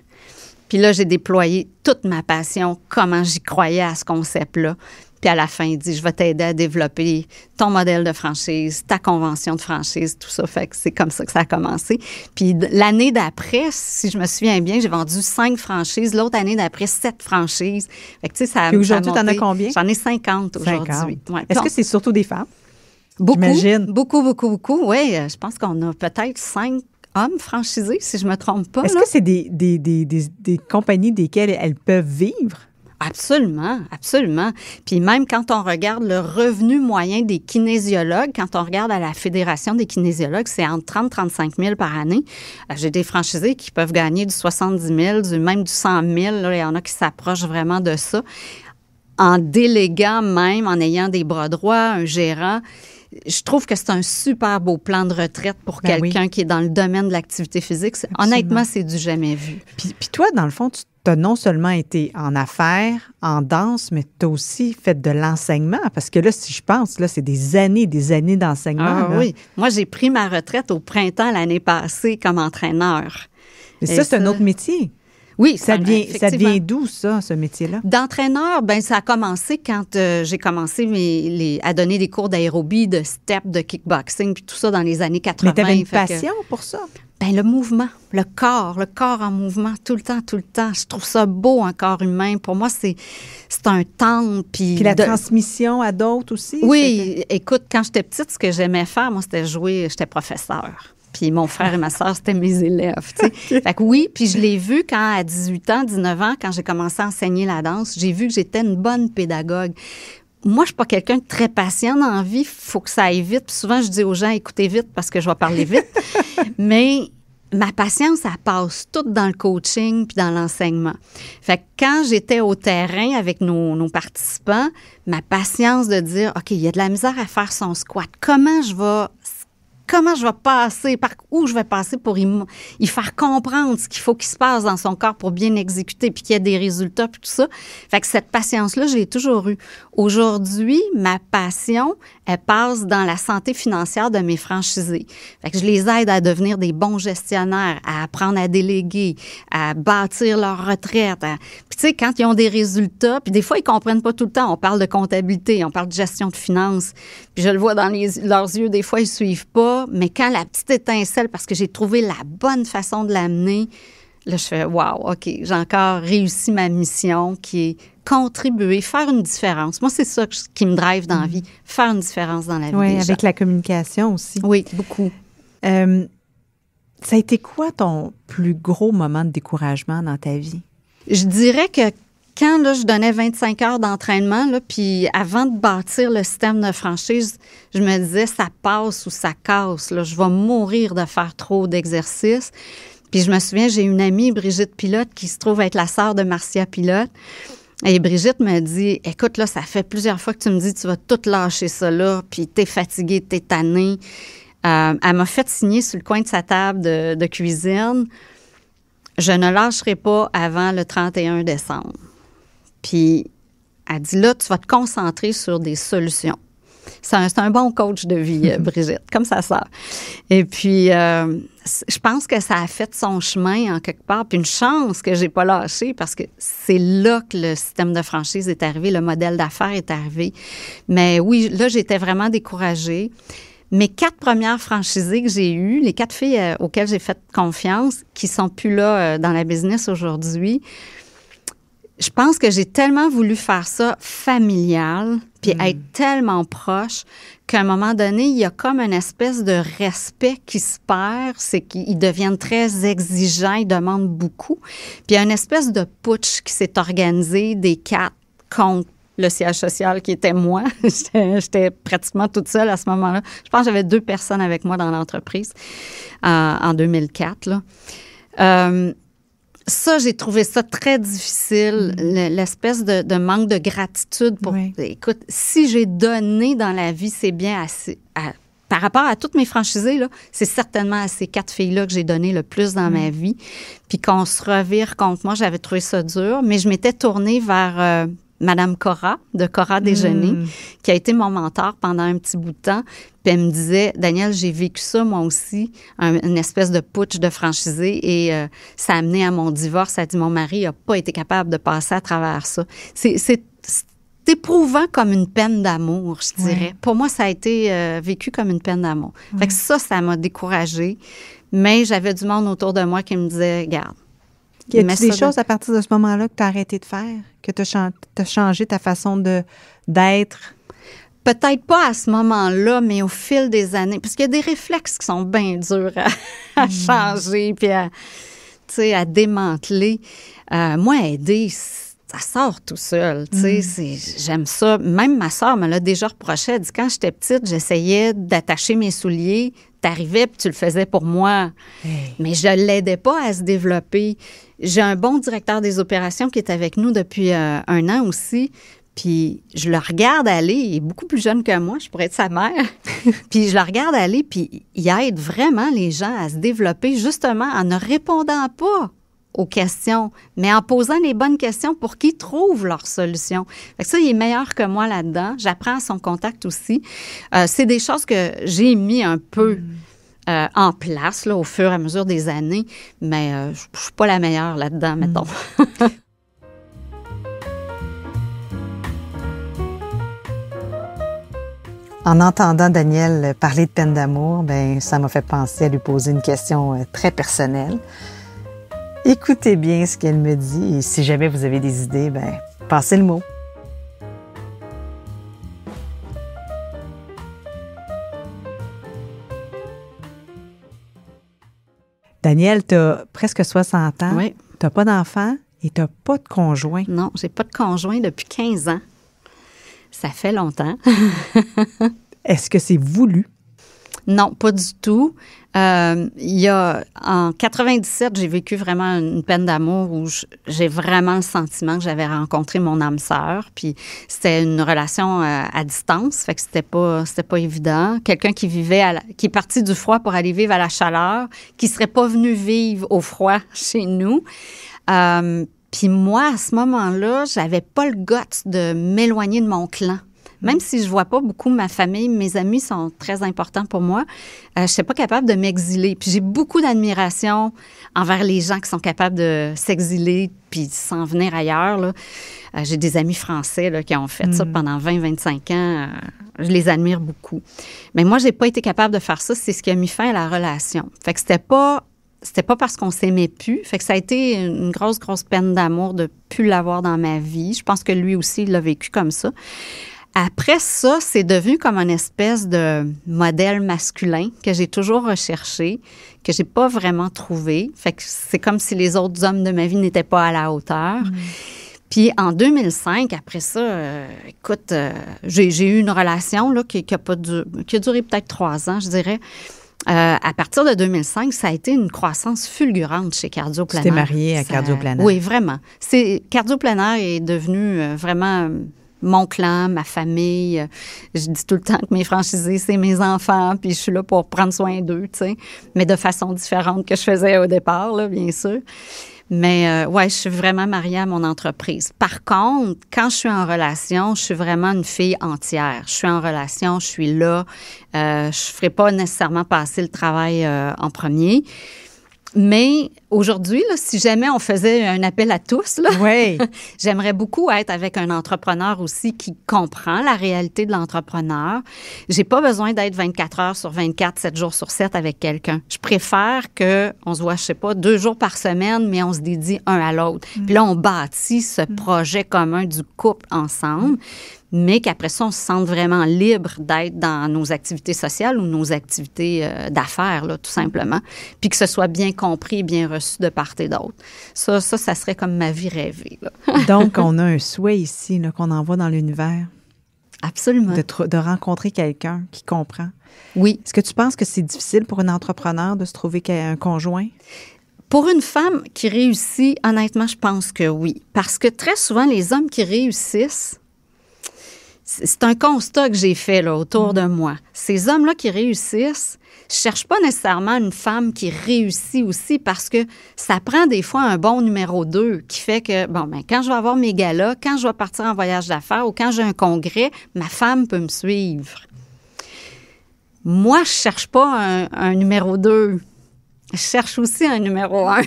Puis là, j'ai déployé toute ma passion, comment j'y croyais à ce concept-là. Puis à la fin, il dit, je vais t'aider à développer ton modèle de franchise, ta convention de franchise, tout ça. Fait que c'est comme ça que ça a commencé. Puis l'année d'après, si je me souviens bien, j'ai vendu cinq franchises. L'autre année d'après, sept franchises. Fait que tu sais, ça aujourd'hui, t'en as combien? J'en ai 50 aujourd'hui. Est-ce que c'est surtout des femmes? Beaucoup, beaucoup, beaucoup, beaucoup. Oui, euh, je pense qu'on a peut-être cinq hommes franchisés, si je ne me trompe pas. Est-ce que c'est des, compagnies desquelles elles peuvent vivre? Absolument, absolument. Puis même quand on regarde le revenu moyen des kinésiologues, quand on regarde à la Fédération des kinésiologues, c'est entre 30 000 35 000 par année. Euh, j'ai des franchisés qui peuvent gagner du 70 000, du, même du 100 000. il y en a qui s'approchent vraiment de ça. En déléguant même, en ayant des bras droits, un gérant je trouve que c'est un super beau plan de retraite pour ben quelqu'un qui est dans le domaine de l'activité physique. Honnêtement, c'est du jamais vu. Puis, toi, dans le fond, tu as non seulement été en affaires, en danse, mais tu as aussi fait de l'enseignement. Parce que là, si je pense, là, c'est des années, des années d'enseignement. Ah oui. Moi, j'ai pris ma retraite au printemps l'année passée comme entraîneur. Mais ça, c'est un autre métier. Oui, ça ah, devient, ça d'où ça, ce métier-là? D'entraîneur, ben ça a commencé quand euh, j'ai commencé à donner des cours d'aérobie, de step, de kickboxing, puis tout ça dans les années 80. Mais t'avais passion pour ça? Ben, le mouvement, le corps, le corps en mouvement tout le temps, tout le temps. Je trouve ça beau, un corps humain. Pour moi, c'est un temps. Puis, la transmission à d'autres aussi. Oui, écoute, quand j'étais petite, ce que j'aimais faire, moi, c'était jouer. J'étais professeur. Puis mon frère et ma sœur, c'était mes élèves. Fait que oui, puis je l'ai vu quand, à 18 ans, 19 ans, quand j'ai commencé à enseigner la danse, j'ai vu que j'étais une bonne pédagogue moi, je suis pas quelqu'un de très patient en vie. faut que ça aille vite. Puis souvent, je dis aux gens, écoutez vite parce que je vais parler vite. Mais ma patience, ça passe toute dans le coaching puis dans l'enseignement. Fait que quand j'étais au terrain avec nos, nos, participants, ma patience de dire, OK, il y a de la misère à faire son squat. Comment je vais comment je vais passer, par où je vais passer pour y, faire comprendre ce qu'il faut qu'il se passe dans son corps pour bien exécuter, puis qu'il y ait des résultats, puis tout ça. Fait que cette patience-là, j'ai toujours eu Aujourd'hui, ma passion, elle passe dans la santé financière de mes franchisés. Fait que je les aide à devenir des bons gestionnaires, à apprendre à déléguer, à bâtir leur retraite. Puis tu sais, quand ils ont des résultats, puis des fois, ils comprennent pas tout le temps. On parle de comptabilité, on parle de gestion de finances. Puis je le vois dans leurs yeux, des fois, ils suivent pas mais quand la petite étincelle, parce que j'ai trouvé la bonne façon de l'amener, là, je fais Wow, OK, j'ai encore réussi ma mission qui est contribuer, faire une différence. Moi, c'est ça qui me drive dans la mm-hmm. vie, faire une différence dans la vie. Oui, avec la communication aussi. Oui, beaucoup. Euh, ça a été quoi ton plus gros moment de découragement dans ta vie? Je dirais que quand je donnais 25 heures d'entraînement, puis avant de bâtir le système de franchise, je me disais, ça passe ou ça casse. Là, je vais mourir de faire trop d'exercices. Puis je me souviens, j'ai une amie, Brigitte Pilote, qui se trouve être la sœur de Marcia Pilote. Et Brigitte me dit, écoute, là, ça fait plusieurs fois que tu me dis, tu vas tout lâcher ça là, puis t'es fatiguée, t'es tannée. Euh, elle m'a fait signer sur le coin de sa table de cuisine, je ne lâcherai pas avant le 31 décembre. Puis elle dit là, tu vas te concentrer sur des solutions. C'est un, bon coach de vie, euh, Brigitte, comme ça sort. Et puis, euh, je pense que ça a fait son chemin en quelque part. Puis une chance que j'ai pas lâché parce que c'est là que le système de franchise est arrivé, le modèle d'affaires est arrivé. Mais oui, là, j'étais vraiment découragée. Mes quatre premières franchisées que j'ai eues, les quatre filles euh, auxquelles j'ai fait confiance, qui sont plus là dans la business aujourd'hui, je pense que j'ai tellement voulu faire ça familial, puis hmm. être tellement proche qu'à un moment donné, il y a comme une espèce de respect qui se perd, c'est qu'ils deviennent très exigeants, ils demandent beaucoup. Puis il y a une espèce de putsch qui s'est organisé des quatre contre le siège social qui était moi. J'étais pratiquement toute seule à ce moment-là. Je pense que j'avais deux personnes avec moi dans l'entreprise euh, en 2004. Là. Euh, ça, j'ai trouvé ça très difficile, mm. l'espèce de, manque de gratitude pour. Écoute, si j'ai donné dans la vie, c'est bien assez. par rapport à toutes mes franchisées, c'est certainement à ces quatre filles-là que j'ai donné le plus dans ma mm. vie. Puis qu'on se revire contre moi, j'avais trouvé ça dur, mais je m'étais tournée vers. Euh, Madame Cora de Cora Déjeuner, hmm. qui a été mon mentor pendant un petit bout de temps. Puis elle me disait, Daniel, j'ai vécu ça moi aussi, une espèce de putsch de franchisé, et euh, ça a amené à mon divorce. Elle dit, mon mari n'a pas été capable de passer à travers ça. C'est éprouvant comme une peine d'amour, je dirais. Pour moi, ça a été euh, vécu comme une peine d'amour. ça, ça m'a découragée. Mais j'avais du monde autour de moi qui me disait, garde, y a des choses à partir de ce moment-là que tu as arrêté de faire, que tu as, changé ta façon de d'être? Peut-être pas à ce moment-là, mais au fil des années, parce qu'il y a des réflexes qui sont bien durs à, hmm. changer puis à, à démanteler. Euh, moi, aider, ça sort tout seul. Hmm. j'aime ça. Même ma sœur me l'a déjà reproché. Elle dit quand j'étais petite, j'essayais d'attacher mes souliers t'arrivais puis tu le faisais pour moi. Mais je l'aidais pas à se développer. J'ai un bon directeur des opérations qui est avec nous depuis euh, un an aussi. Puis je le regarde aller, il est beaucoup plus jeune que moi, je pourrais être sa mère. puis je le regarde aller, puis il aide vraiment les gens à se développer justement en ne répondant pas aux questions, mais en posant les bonnes questions pour qu'ils trouvent leur solution. ça, il est meilleur que moi là-dedans. J'apprends à son contact aussi. Euh, c'est des choses que j'ai mis un peu mm. euh, en place là, au fur et à mesure des années, mais euh, je ne suis pas la meilleure là-dedans, maintenant. Mm. mettons. En entendant Daniel parler de peine d'amour, ben ça m'a fait penser à lui poser une question très personnelle. Écoutez bien ce qu'elle me dit et si jamais vous avez des idées, ben, passez le mot. Daniel, tu as presque 60 ans. Oui. Tu n'as pas d'enfant et tu n'as pas de conjoint. Non, j'ai pas de conjoint depuis 15 ans. Ça fait longtemps. Est-ce que c'est voulu? Non, pas du tout. Euh, il y a en 97, j'ai vécu vraiment une peine d'amour où j'ai vraiment le sentiment que j'avais rencontré mon âme sœur. Puis c'était une relation euh, à, distance, fait que c'était pas c'était pas évident. Quelqu'un qui vivait à qui est parti du froid pour aller vivre à la chaleur, qui serait pas venu vivre au froid chez nous. Euh, puis moi, à ce moment-là, j'avais pas le goût de m'éloigner de mon clan. Même si je vois pas beaucoup ma famille, mes amis sont très importants pour moi. Euh, je suis pas capable de m'exiler. Puis j'ai beaucoup d'admiration envers les gens qui sont capables de s'exiler puis s'en venir ailleurs. Euh, j'ai des amis français qui ont fait ça hmm. pendant 20-25 ans. Euh, je les admire beaucoup. Mais moi, j'ai pas été capable de faire ça. C'est ce qui a mis fin à la relation. Fait que c'était pas c'était pas parce qu'on s'aimait plus. Fait que ça a été une grosse, grosse peine d'amour de plus l'avoir dans ma vie. Je pense que lui aussi, il l'a vécu comme ça. Après ça, c'est devenu comme une espèce de modèle masculin que j'ai toujours recherché, que j'ai pas vraiment trouvé. Fait que c'est comme si les autres hommes de ma vie n'étaient pas à la hauteur. Mm. Puis en 2005, après ça, euh, écoute, euh, j'ai eu une relation là, qui, a pas qui duré peut-être trois ans, je dirais. Euh, à partir de 2005, ça a été une croissance fulgurante chez Cardioplanaire. Tu t'es mariée à Cardioplanaire. Oui, vraiment. Cardioplanaire est devenu vraiment mon clan, ma famille. Euh, je dis tout le temps que mes franchisés, c'est mes enfants, puis je suis là pour prendre soin d'eux, tu sais, mais de façon différente que je faisais au départ, bien sûr. Mais euh, ouais, je suis vraiment mariée à mon entreprise. Par contre, quand je suis en relation, je suis vraiment une fille entière. Je suis en relation, je suis là. Euh, je ne ferai pas nécessairement passer le travail en premier. Mais aujourd'hui, si jamais on faisait un appel à tous, oui. j'aimerais beaucoup être avec un entrepreneur aussi qui comprend la réalité de l'entrepreneur. J'ai pas besoin d'être 24 heures sur 24, 7 jours sur 7 avec quelqu'un. Je préfère que on se voit, je sais pas, deux jours par semaine, mais on se dédie un à l'autre. Mm. Puis là, on bâtit ce mm. projet commun du couple ensemble mais qu'après ça, on se sente vraiment libre d'être dans nos activités sociales ou nos activités euh, d'affaires, tout simplement, puis que ce soit bien compris et bien reçu de part et d'autre. Ça, ça, ça serait comme ma vie rêvée. Donc, on a un souhait ici qu'on envoie dans l'univers. Absolument. De, rencontrer quelqu'un qui comprend. Oui. Est-ce que tu penses que c'est difficile pour un entrepreneur de se trouver un conjoint? Pour une femme qui réussit, honnêtement, je pense que oui. Parce que très souvent, les hommes qui réussissent, c'est un constat que j'ai fait autour mm. de moi. Ces hommes-là qui réussissent, je cherche pas nécessairement une femme qui réussit aussi parce que ça prend des fois un bon numéro 2 qui fait que, bon, ben, quand je vais avoir mes galas, quand je vais partir en voyage d'affaires ou quand j'ai un congrès, ma femme peut me suivre. Moi, je cherche pas un, un numéro 2 je cherche aussi un numéro un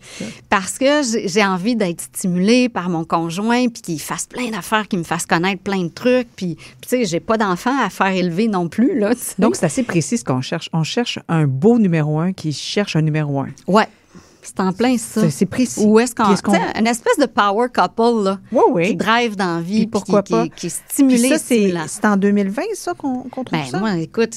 parce que j'ai envie d'être stimulée par mon conjoint puis qu'il fasse plein d'affaires, qu'il me fasse connaître plein de trucs. Puis, tu sais, j'ai pas d'enfant à faire élever non plus. Là, Donc, c'est assez précis ce qu'on cherche. On cherche un beau numéro un qui cherche un numéro un. Ouais. C'est en plein ça. C'est précis. Ou est-ce qu'on. Est une espèce de power couple, là. Oui, oui. Qui drive dans la vie. pourquoi pas. Qui, est stimulé. c'est en 2020, ça, qu'on trouve ben, Moi, écoute,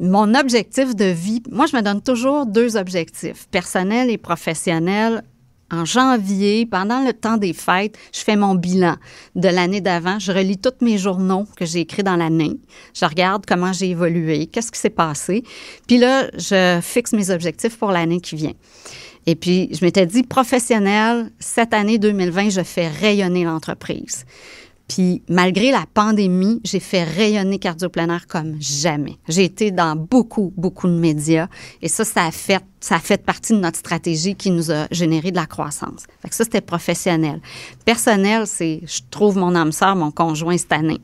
mon objectif de vie, moi, je me donne toujours deux objectifs, personnel et professionnel. En janvier, pendant le temps des fêtes, je fais mon bilan de l'année d'avant. Je relis tous mes journaux que j'ai écrits dans l'année. Je regarde comment j'ai évolué, qu'est-ce qui s'est passé. Puis là, je fixe mes objectifs pour l'année qui vient. Et puis, je m'étais dit, professionnel, cette année 2020, je fais rayonner l'entreprise. Puis, malgré la pandémie, j'ai fait rayonner cardio comme jamais. J'ai été dans beaucoup, beaucoup de médias. Et ça, ça a fait, ça fait partie de notre stratégie qui nous a généré de la croissance. Fait que ça, c'était professionnel. Personnel, c'est je trouve mon âme sœur, mon conjoint cette année.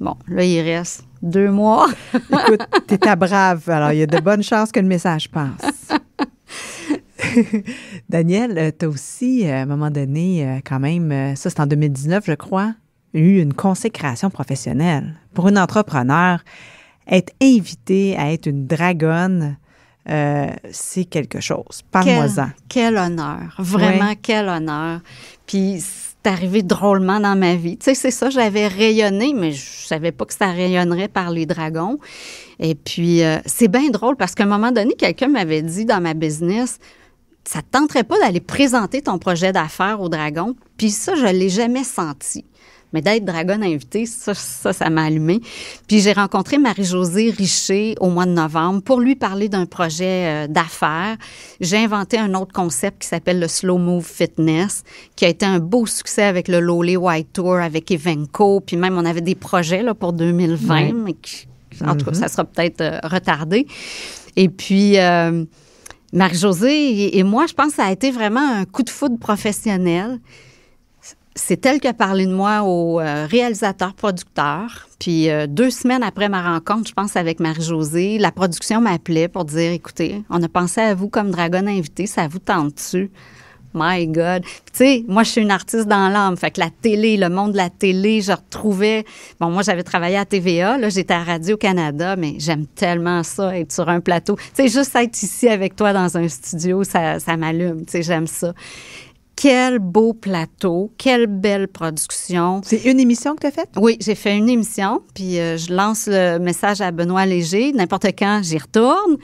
Bon, là, il reste deux mois. Écoute, t'es ta brave. Alors, il y a de bonnes chances que le message passe. Daniel, euh, tu as aussi, euh, à un moment donné, euh, quand même, ça c'est en 2019, je crois, eu une consécration professionnelle. Pour une entrepreneur, être invité à être une dragonne, c'est quelque chose. Parle-moi-en. Quel, honneur, vraiment quel honneur. Puis arrivé drôlement dans ma vie. Tu sais, c'est ça, j'avais rayonné, mais je savais pas que ça rayonnerait par les dragons. Et puis, euh, c'est bien drôle parce qu'à un moment donné, quelqu'un m'avait dit dans ma business, ça ne tenterait pas d'aller présenter ton projet d'affaires aux dragons. Puis ça, je ne l'ai jamais senti. Mais d'être dragon invitée, ça, ça, m'a allumé. Puis j'ai rencontré Marie-Josée Richer au mois de novembre pour lui parler d'un projet euh, d'affaires. J'ai inventé un autre concept qui s'appelle le Slow Move Fitness, qui a été un beau succès avec le Lowly White Tour, avec Evenco, puis même on avait des projets là, pour 2020, mais en tout cas, mm-hmm. ça sera peut-être euh, retardé. Et puis... Euh, Marie-Josée et, moi, je pense que ça a été vraiment un coup de foudre professionnel c'est elle qui a parlé de moi au euh, réalisateur producteur. Puis euh, deux semaines après ma rencontre, je pense avec Marie-Josée, la production m'appelait pour dire écoutez, on a pensé à vous comme dragon invité, ça vous tente-tu My God. Tu sais, moi, je suis une artiste dans l'âme. Fait que la télé, le monde de la télé, je retrouvais. Bon, moi, j'avais travaillé à TVA. Là, j'étais à Radio-Canada, mais j'aime tellement ça, être sur un plateau. Tu sais, juste être ici avec toi dans un studio, ça, ça m'allume. Tu sais, j'aime ça quel beau plateau, quelle belle production. C'est une émission que tu as faite? Oui, j'ai fait une émission, puis euh, je lance le message à Benoît Léger, n'importe quand j'y retourne.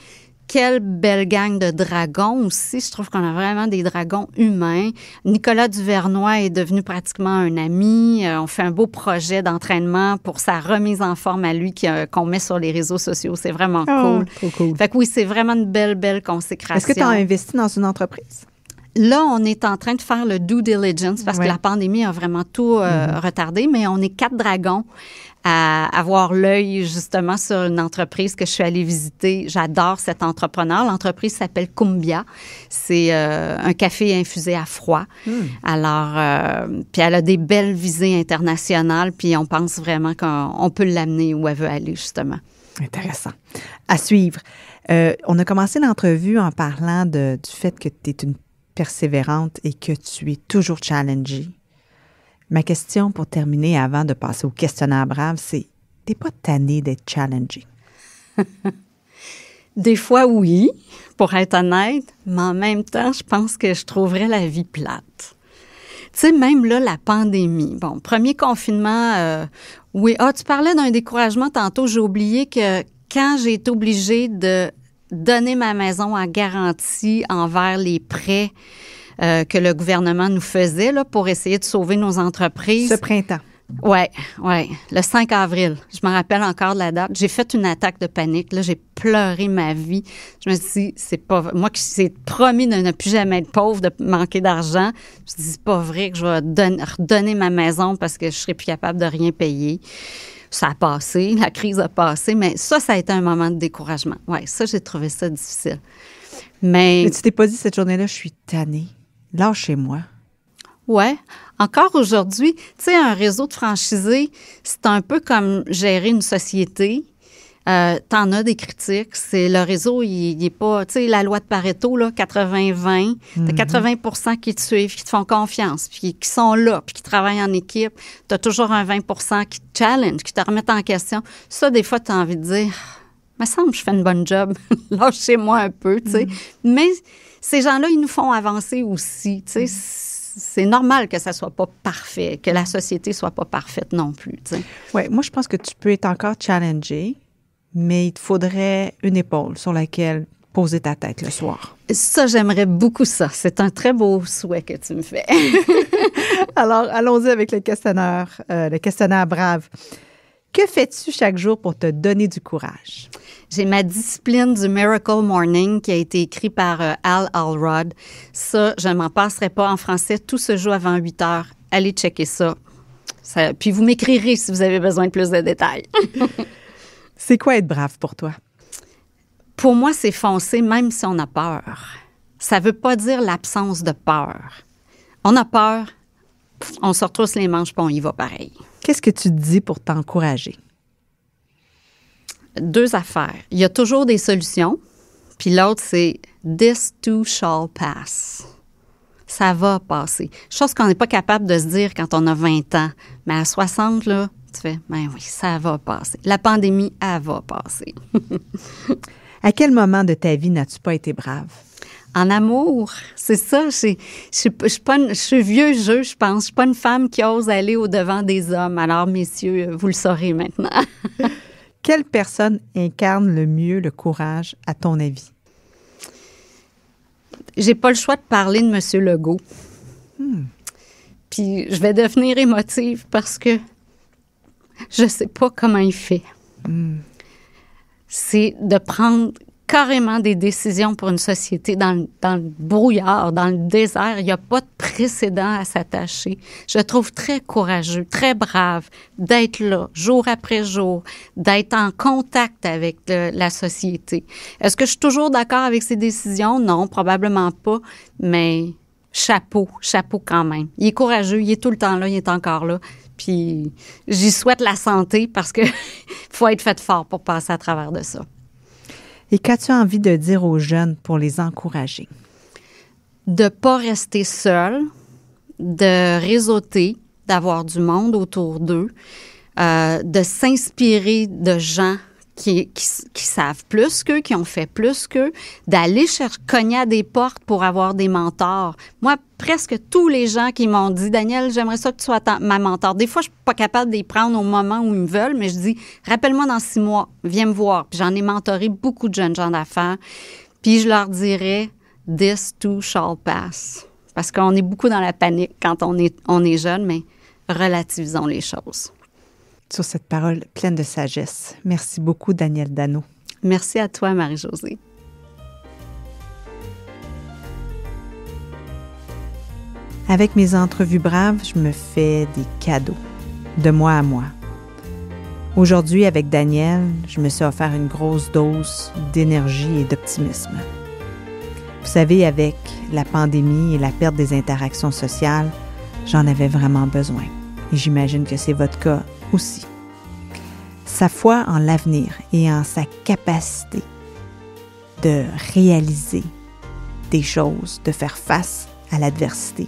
Quelle belle gang de dragons aussi. Je trouve qu'on a vraiment des dragons humains. Nicolas Duvernois est devenu pratiquement un ami. Euh, on fait un beau projet d'entraînement pour sa remise en forme à lui euh, qu'on met sur les réseaux sociaux. C'est vraiment oh, cool. cool. Fait que oui, c'est vraiment une belle, belle consécration. Est-ce que tu as investi dans une entreprise? Là, on est en train de faire le due diligence parce que la pandémie a vraiment tout euh, mhm. retardé, mais on est quatre dragons à avoir l'œil justement sur une entreprise que je suis allée visiter. J'adore cet entrepreneur. L'entreprise s'appelle Cumbia. C'est euh, un café infusé à froid. Hmm. Alors, euh, puis elle a des belles visées internationales, puis on pense vraiment qu'on peut l'amener où elle veut aller justement. Intéressant. À suivre. on a commencé l'entrevue en parlant du fait que tu es une persévérante et que tu es toujours challengée. Ma question pour terminer avant de passer au questionnaire brave, c'est t'es pas tannée d'être challengée? Des fois, oui, pour être honnête, mais en même temps, je pense que je trouverais la vie plate. Tu sais, même là, la pandémie. Bon, premier confinement, euh, oui. Ah, tu parlais d'un découragement tantôt. J'ai oublié que quand j'ai été obligée de donner ma maison en garantie envers les prêts euh, que le gouvernement nous faisait là, pour essayer de sauver nos entreprises. Ce printemps. Oui, oui. Le 5 avril. Je me rappelle encore de la date. J'ai fait une attaque de panique. j'ai pleuré ma vie. Je me suis dit, c'est pas vrai. Moi qui s'est promis de ne plus jamais être pauvre, de manquer d'argent, je me suis c'est pas vrai que je vais redonner ma maison parce que je serai plus capable de rien payer ça a passé, la crise a passé, mais ça, ça a été un moment de découragement. Oui, ça, j'ai trouvé ça difficile. Mais, tu t'es pas dit cette journée-là, je suis tannée, lâchez-moi. Ouais. Encore aujourd'hui, tu sais, un réseau de franchisés, c'est un peu comme gérer une société. Euh, t'en as des critiques. C'est le réseau, il n'est pas, tu sais, la loi de Pareto là, 80-20. tu as 80 qui te suivent, qui te font confiance, puis qui sont là, puis qui travaillent en équipe. Tu as toujours un 20 qui te challenge, qui te remettent en question. Ça, des fois, tu as envie de dire, me semble, je fais une bonne job. Lâchez-moi un peu, tu sais. Mhm. Mais ces gens-là, ils nous font avancer aussi, tu sais. Mhm. c'est normal que ça soit pas parfait, que la société soit pas parfaite non plus. tu sais. Oui, moi je pense que tu peux être encore challengé, mais il te faudrait une épaule sur laquelle poser ta tête le soir. Ça, j'aimerais beaucoup ça. C'est un très beau souhait que tu me fais. Alors, allons-y avec le questionnaire, euh, le questionnaire brave. Que fais-tu chaque jour pour te donner du courage? J'ai ma discipline du Miracle Morning qui a été écrite par euh, Al Alrod. Ça, je ne m'en passerai pas en français. Tout se joue avant 8 heures. Allez checker ça. ça puis vous m'écrirez si vous avez besoin de plus de détails. C'est quoi être brave pour toi? Pour moi, c'est foncer même si on a peur. Ça ne veut pas dire l'absence de peur. On a peur, on se retrousse les manches et on y va pareil. Qu'est-ce que tu dis pour t'encourager? Deux affaires. Il y a toujours des solutions. Puis l'autre, c'est This too shall pass. Ça va passer. Chose qu'on n'est pas capable de se dire quand on a 20 ans. Mais à 60, là, tu fais, ben oui, ça va passer. La pandémie, elle va passer. à quel moment de ta vie n'as-tu pas été brave? En amour, c'est ça. Je suis vieux jeu, je pense. Je suis pas une femme qui ose aller au devant des hommes. Alors, messieurs, vous le saurez maintenant. Quelle personne incarne le mieux le courage, à ton avis? J'ai pas le choix de parler de M. Legault. Hmm. Puis je vais devenir émotive parce que je ne sais pas comment il fait. Hmm. C'est de prendre carrément des décisions pour une société dans, le brouillard, dans le désert. Il n'y a pas de précédent à s'attacher. Je trouve très courageux, très brave d'être là, jour après jour, d'être en contact avec la société. Est-ce que je suis toujours d'accord avec ses décisions? Non, probablement pas, mais chapeau, chapeau quand même. Il est courageux, il est tout le temps là, il est encore là. Puis j'y souhaite la santé parce que faut être fait fort pour passer à travers de ça. Et qu'as-tu envie de dire aux jeunes pour les encourager? De ne pas rester seul, de réseauter, d'avoir du monde autour d'eux, euh, de s'inspirer de gens qui, savent plus qu'eux, qui ont fait plus qu'eux, d'aller chercher, cogner des portes pour avoir des mentors. Moi, presque tous les gens qui m'ont dit, Daniel, j'aimerais ça que tu sois ma mentor. Des fois, je suis pas capable d'y prendre au moment où ils me veulent, mais je dis, rappelle-moi dans six mois, viens me voir. j'en ai mentoré beaucoup de jeunes gens d'affaires. Puis je leur dirais, this too shall pass. Parce qu'on est beaucoup dans la panique quand on est jeune, mais relativisons les choses sur cette parole pleine de sagesse. Merci beaucoup, Daniel Dano. Merci à toi, Marie-Josée. Avec mes entrevues braves, je me fais des cadeaux, de moi à moi. Aujourd'hui, avec Daniel, je me suis offert une grosse dose d'énergie et d'optimisme. Vous savez, avec la pandémie et la perte des interactions sociales, j'en avais vraiment besoin. Et j'imagine que c'est votre cas aussi. Sa foi en l'avenir et en sa capacité de réaliser des choses, de faire face à l'adversité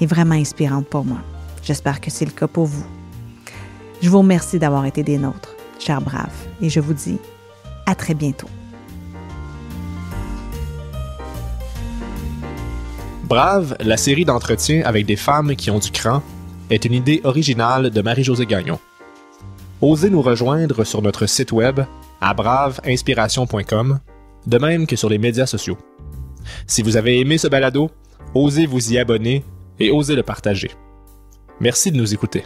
est vraiment inspirante pour moi. J'espère que c'est le cas pour vous. Je vous remercie d'avoir été des nôtres, chers braves, et je vous dis à très bientôt. Brave, la série d'entretiens avec des femmes qui ont du cran est une idée originale de Marie-Josée Gagnon. Osez nous rejoindre sur notre site web abraveinspiration.com, de même que sur les médias sociaux. Si vous avez aimé ce balado, osez vous y abonner et osez le partager. Merci de nous écouter.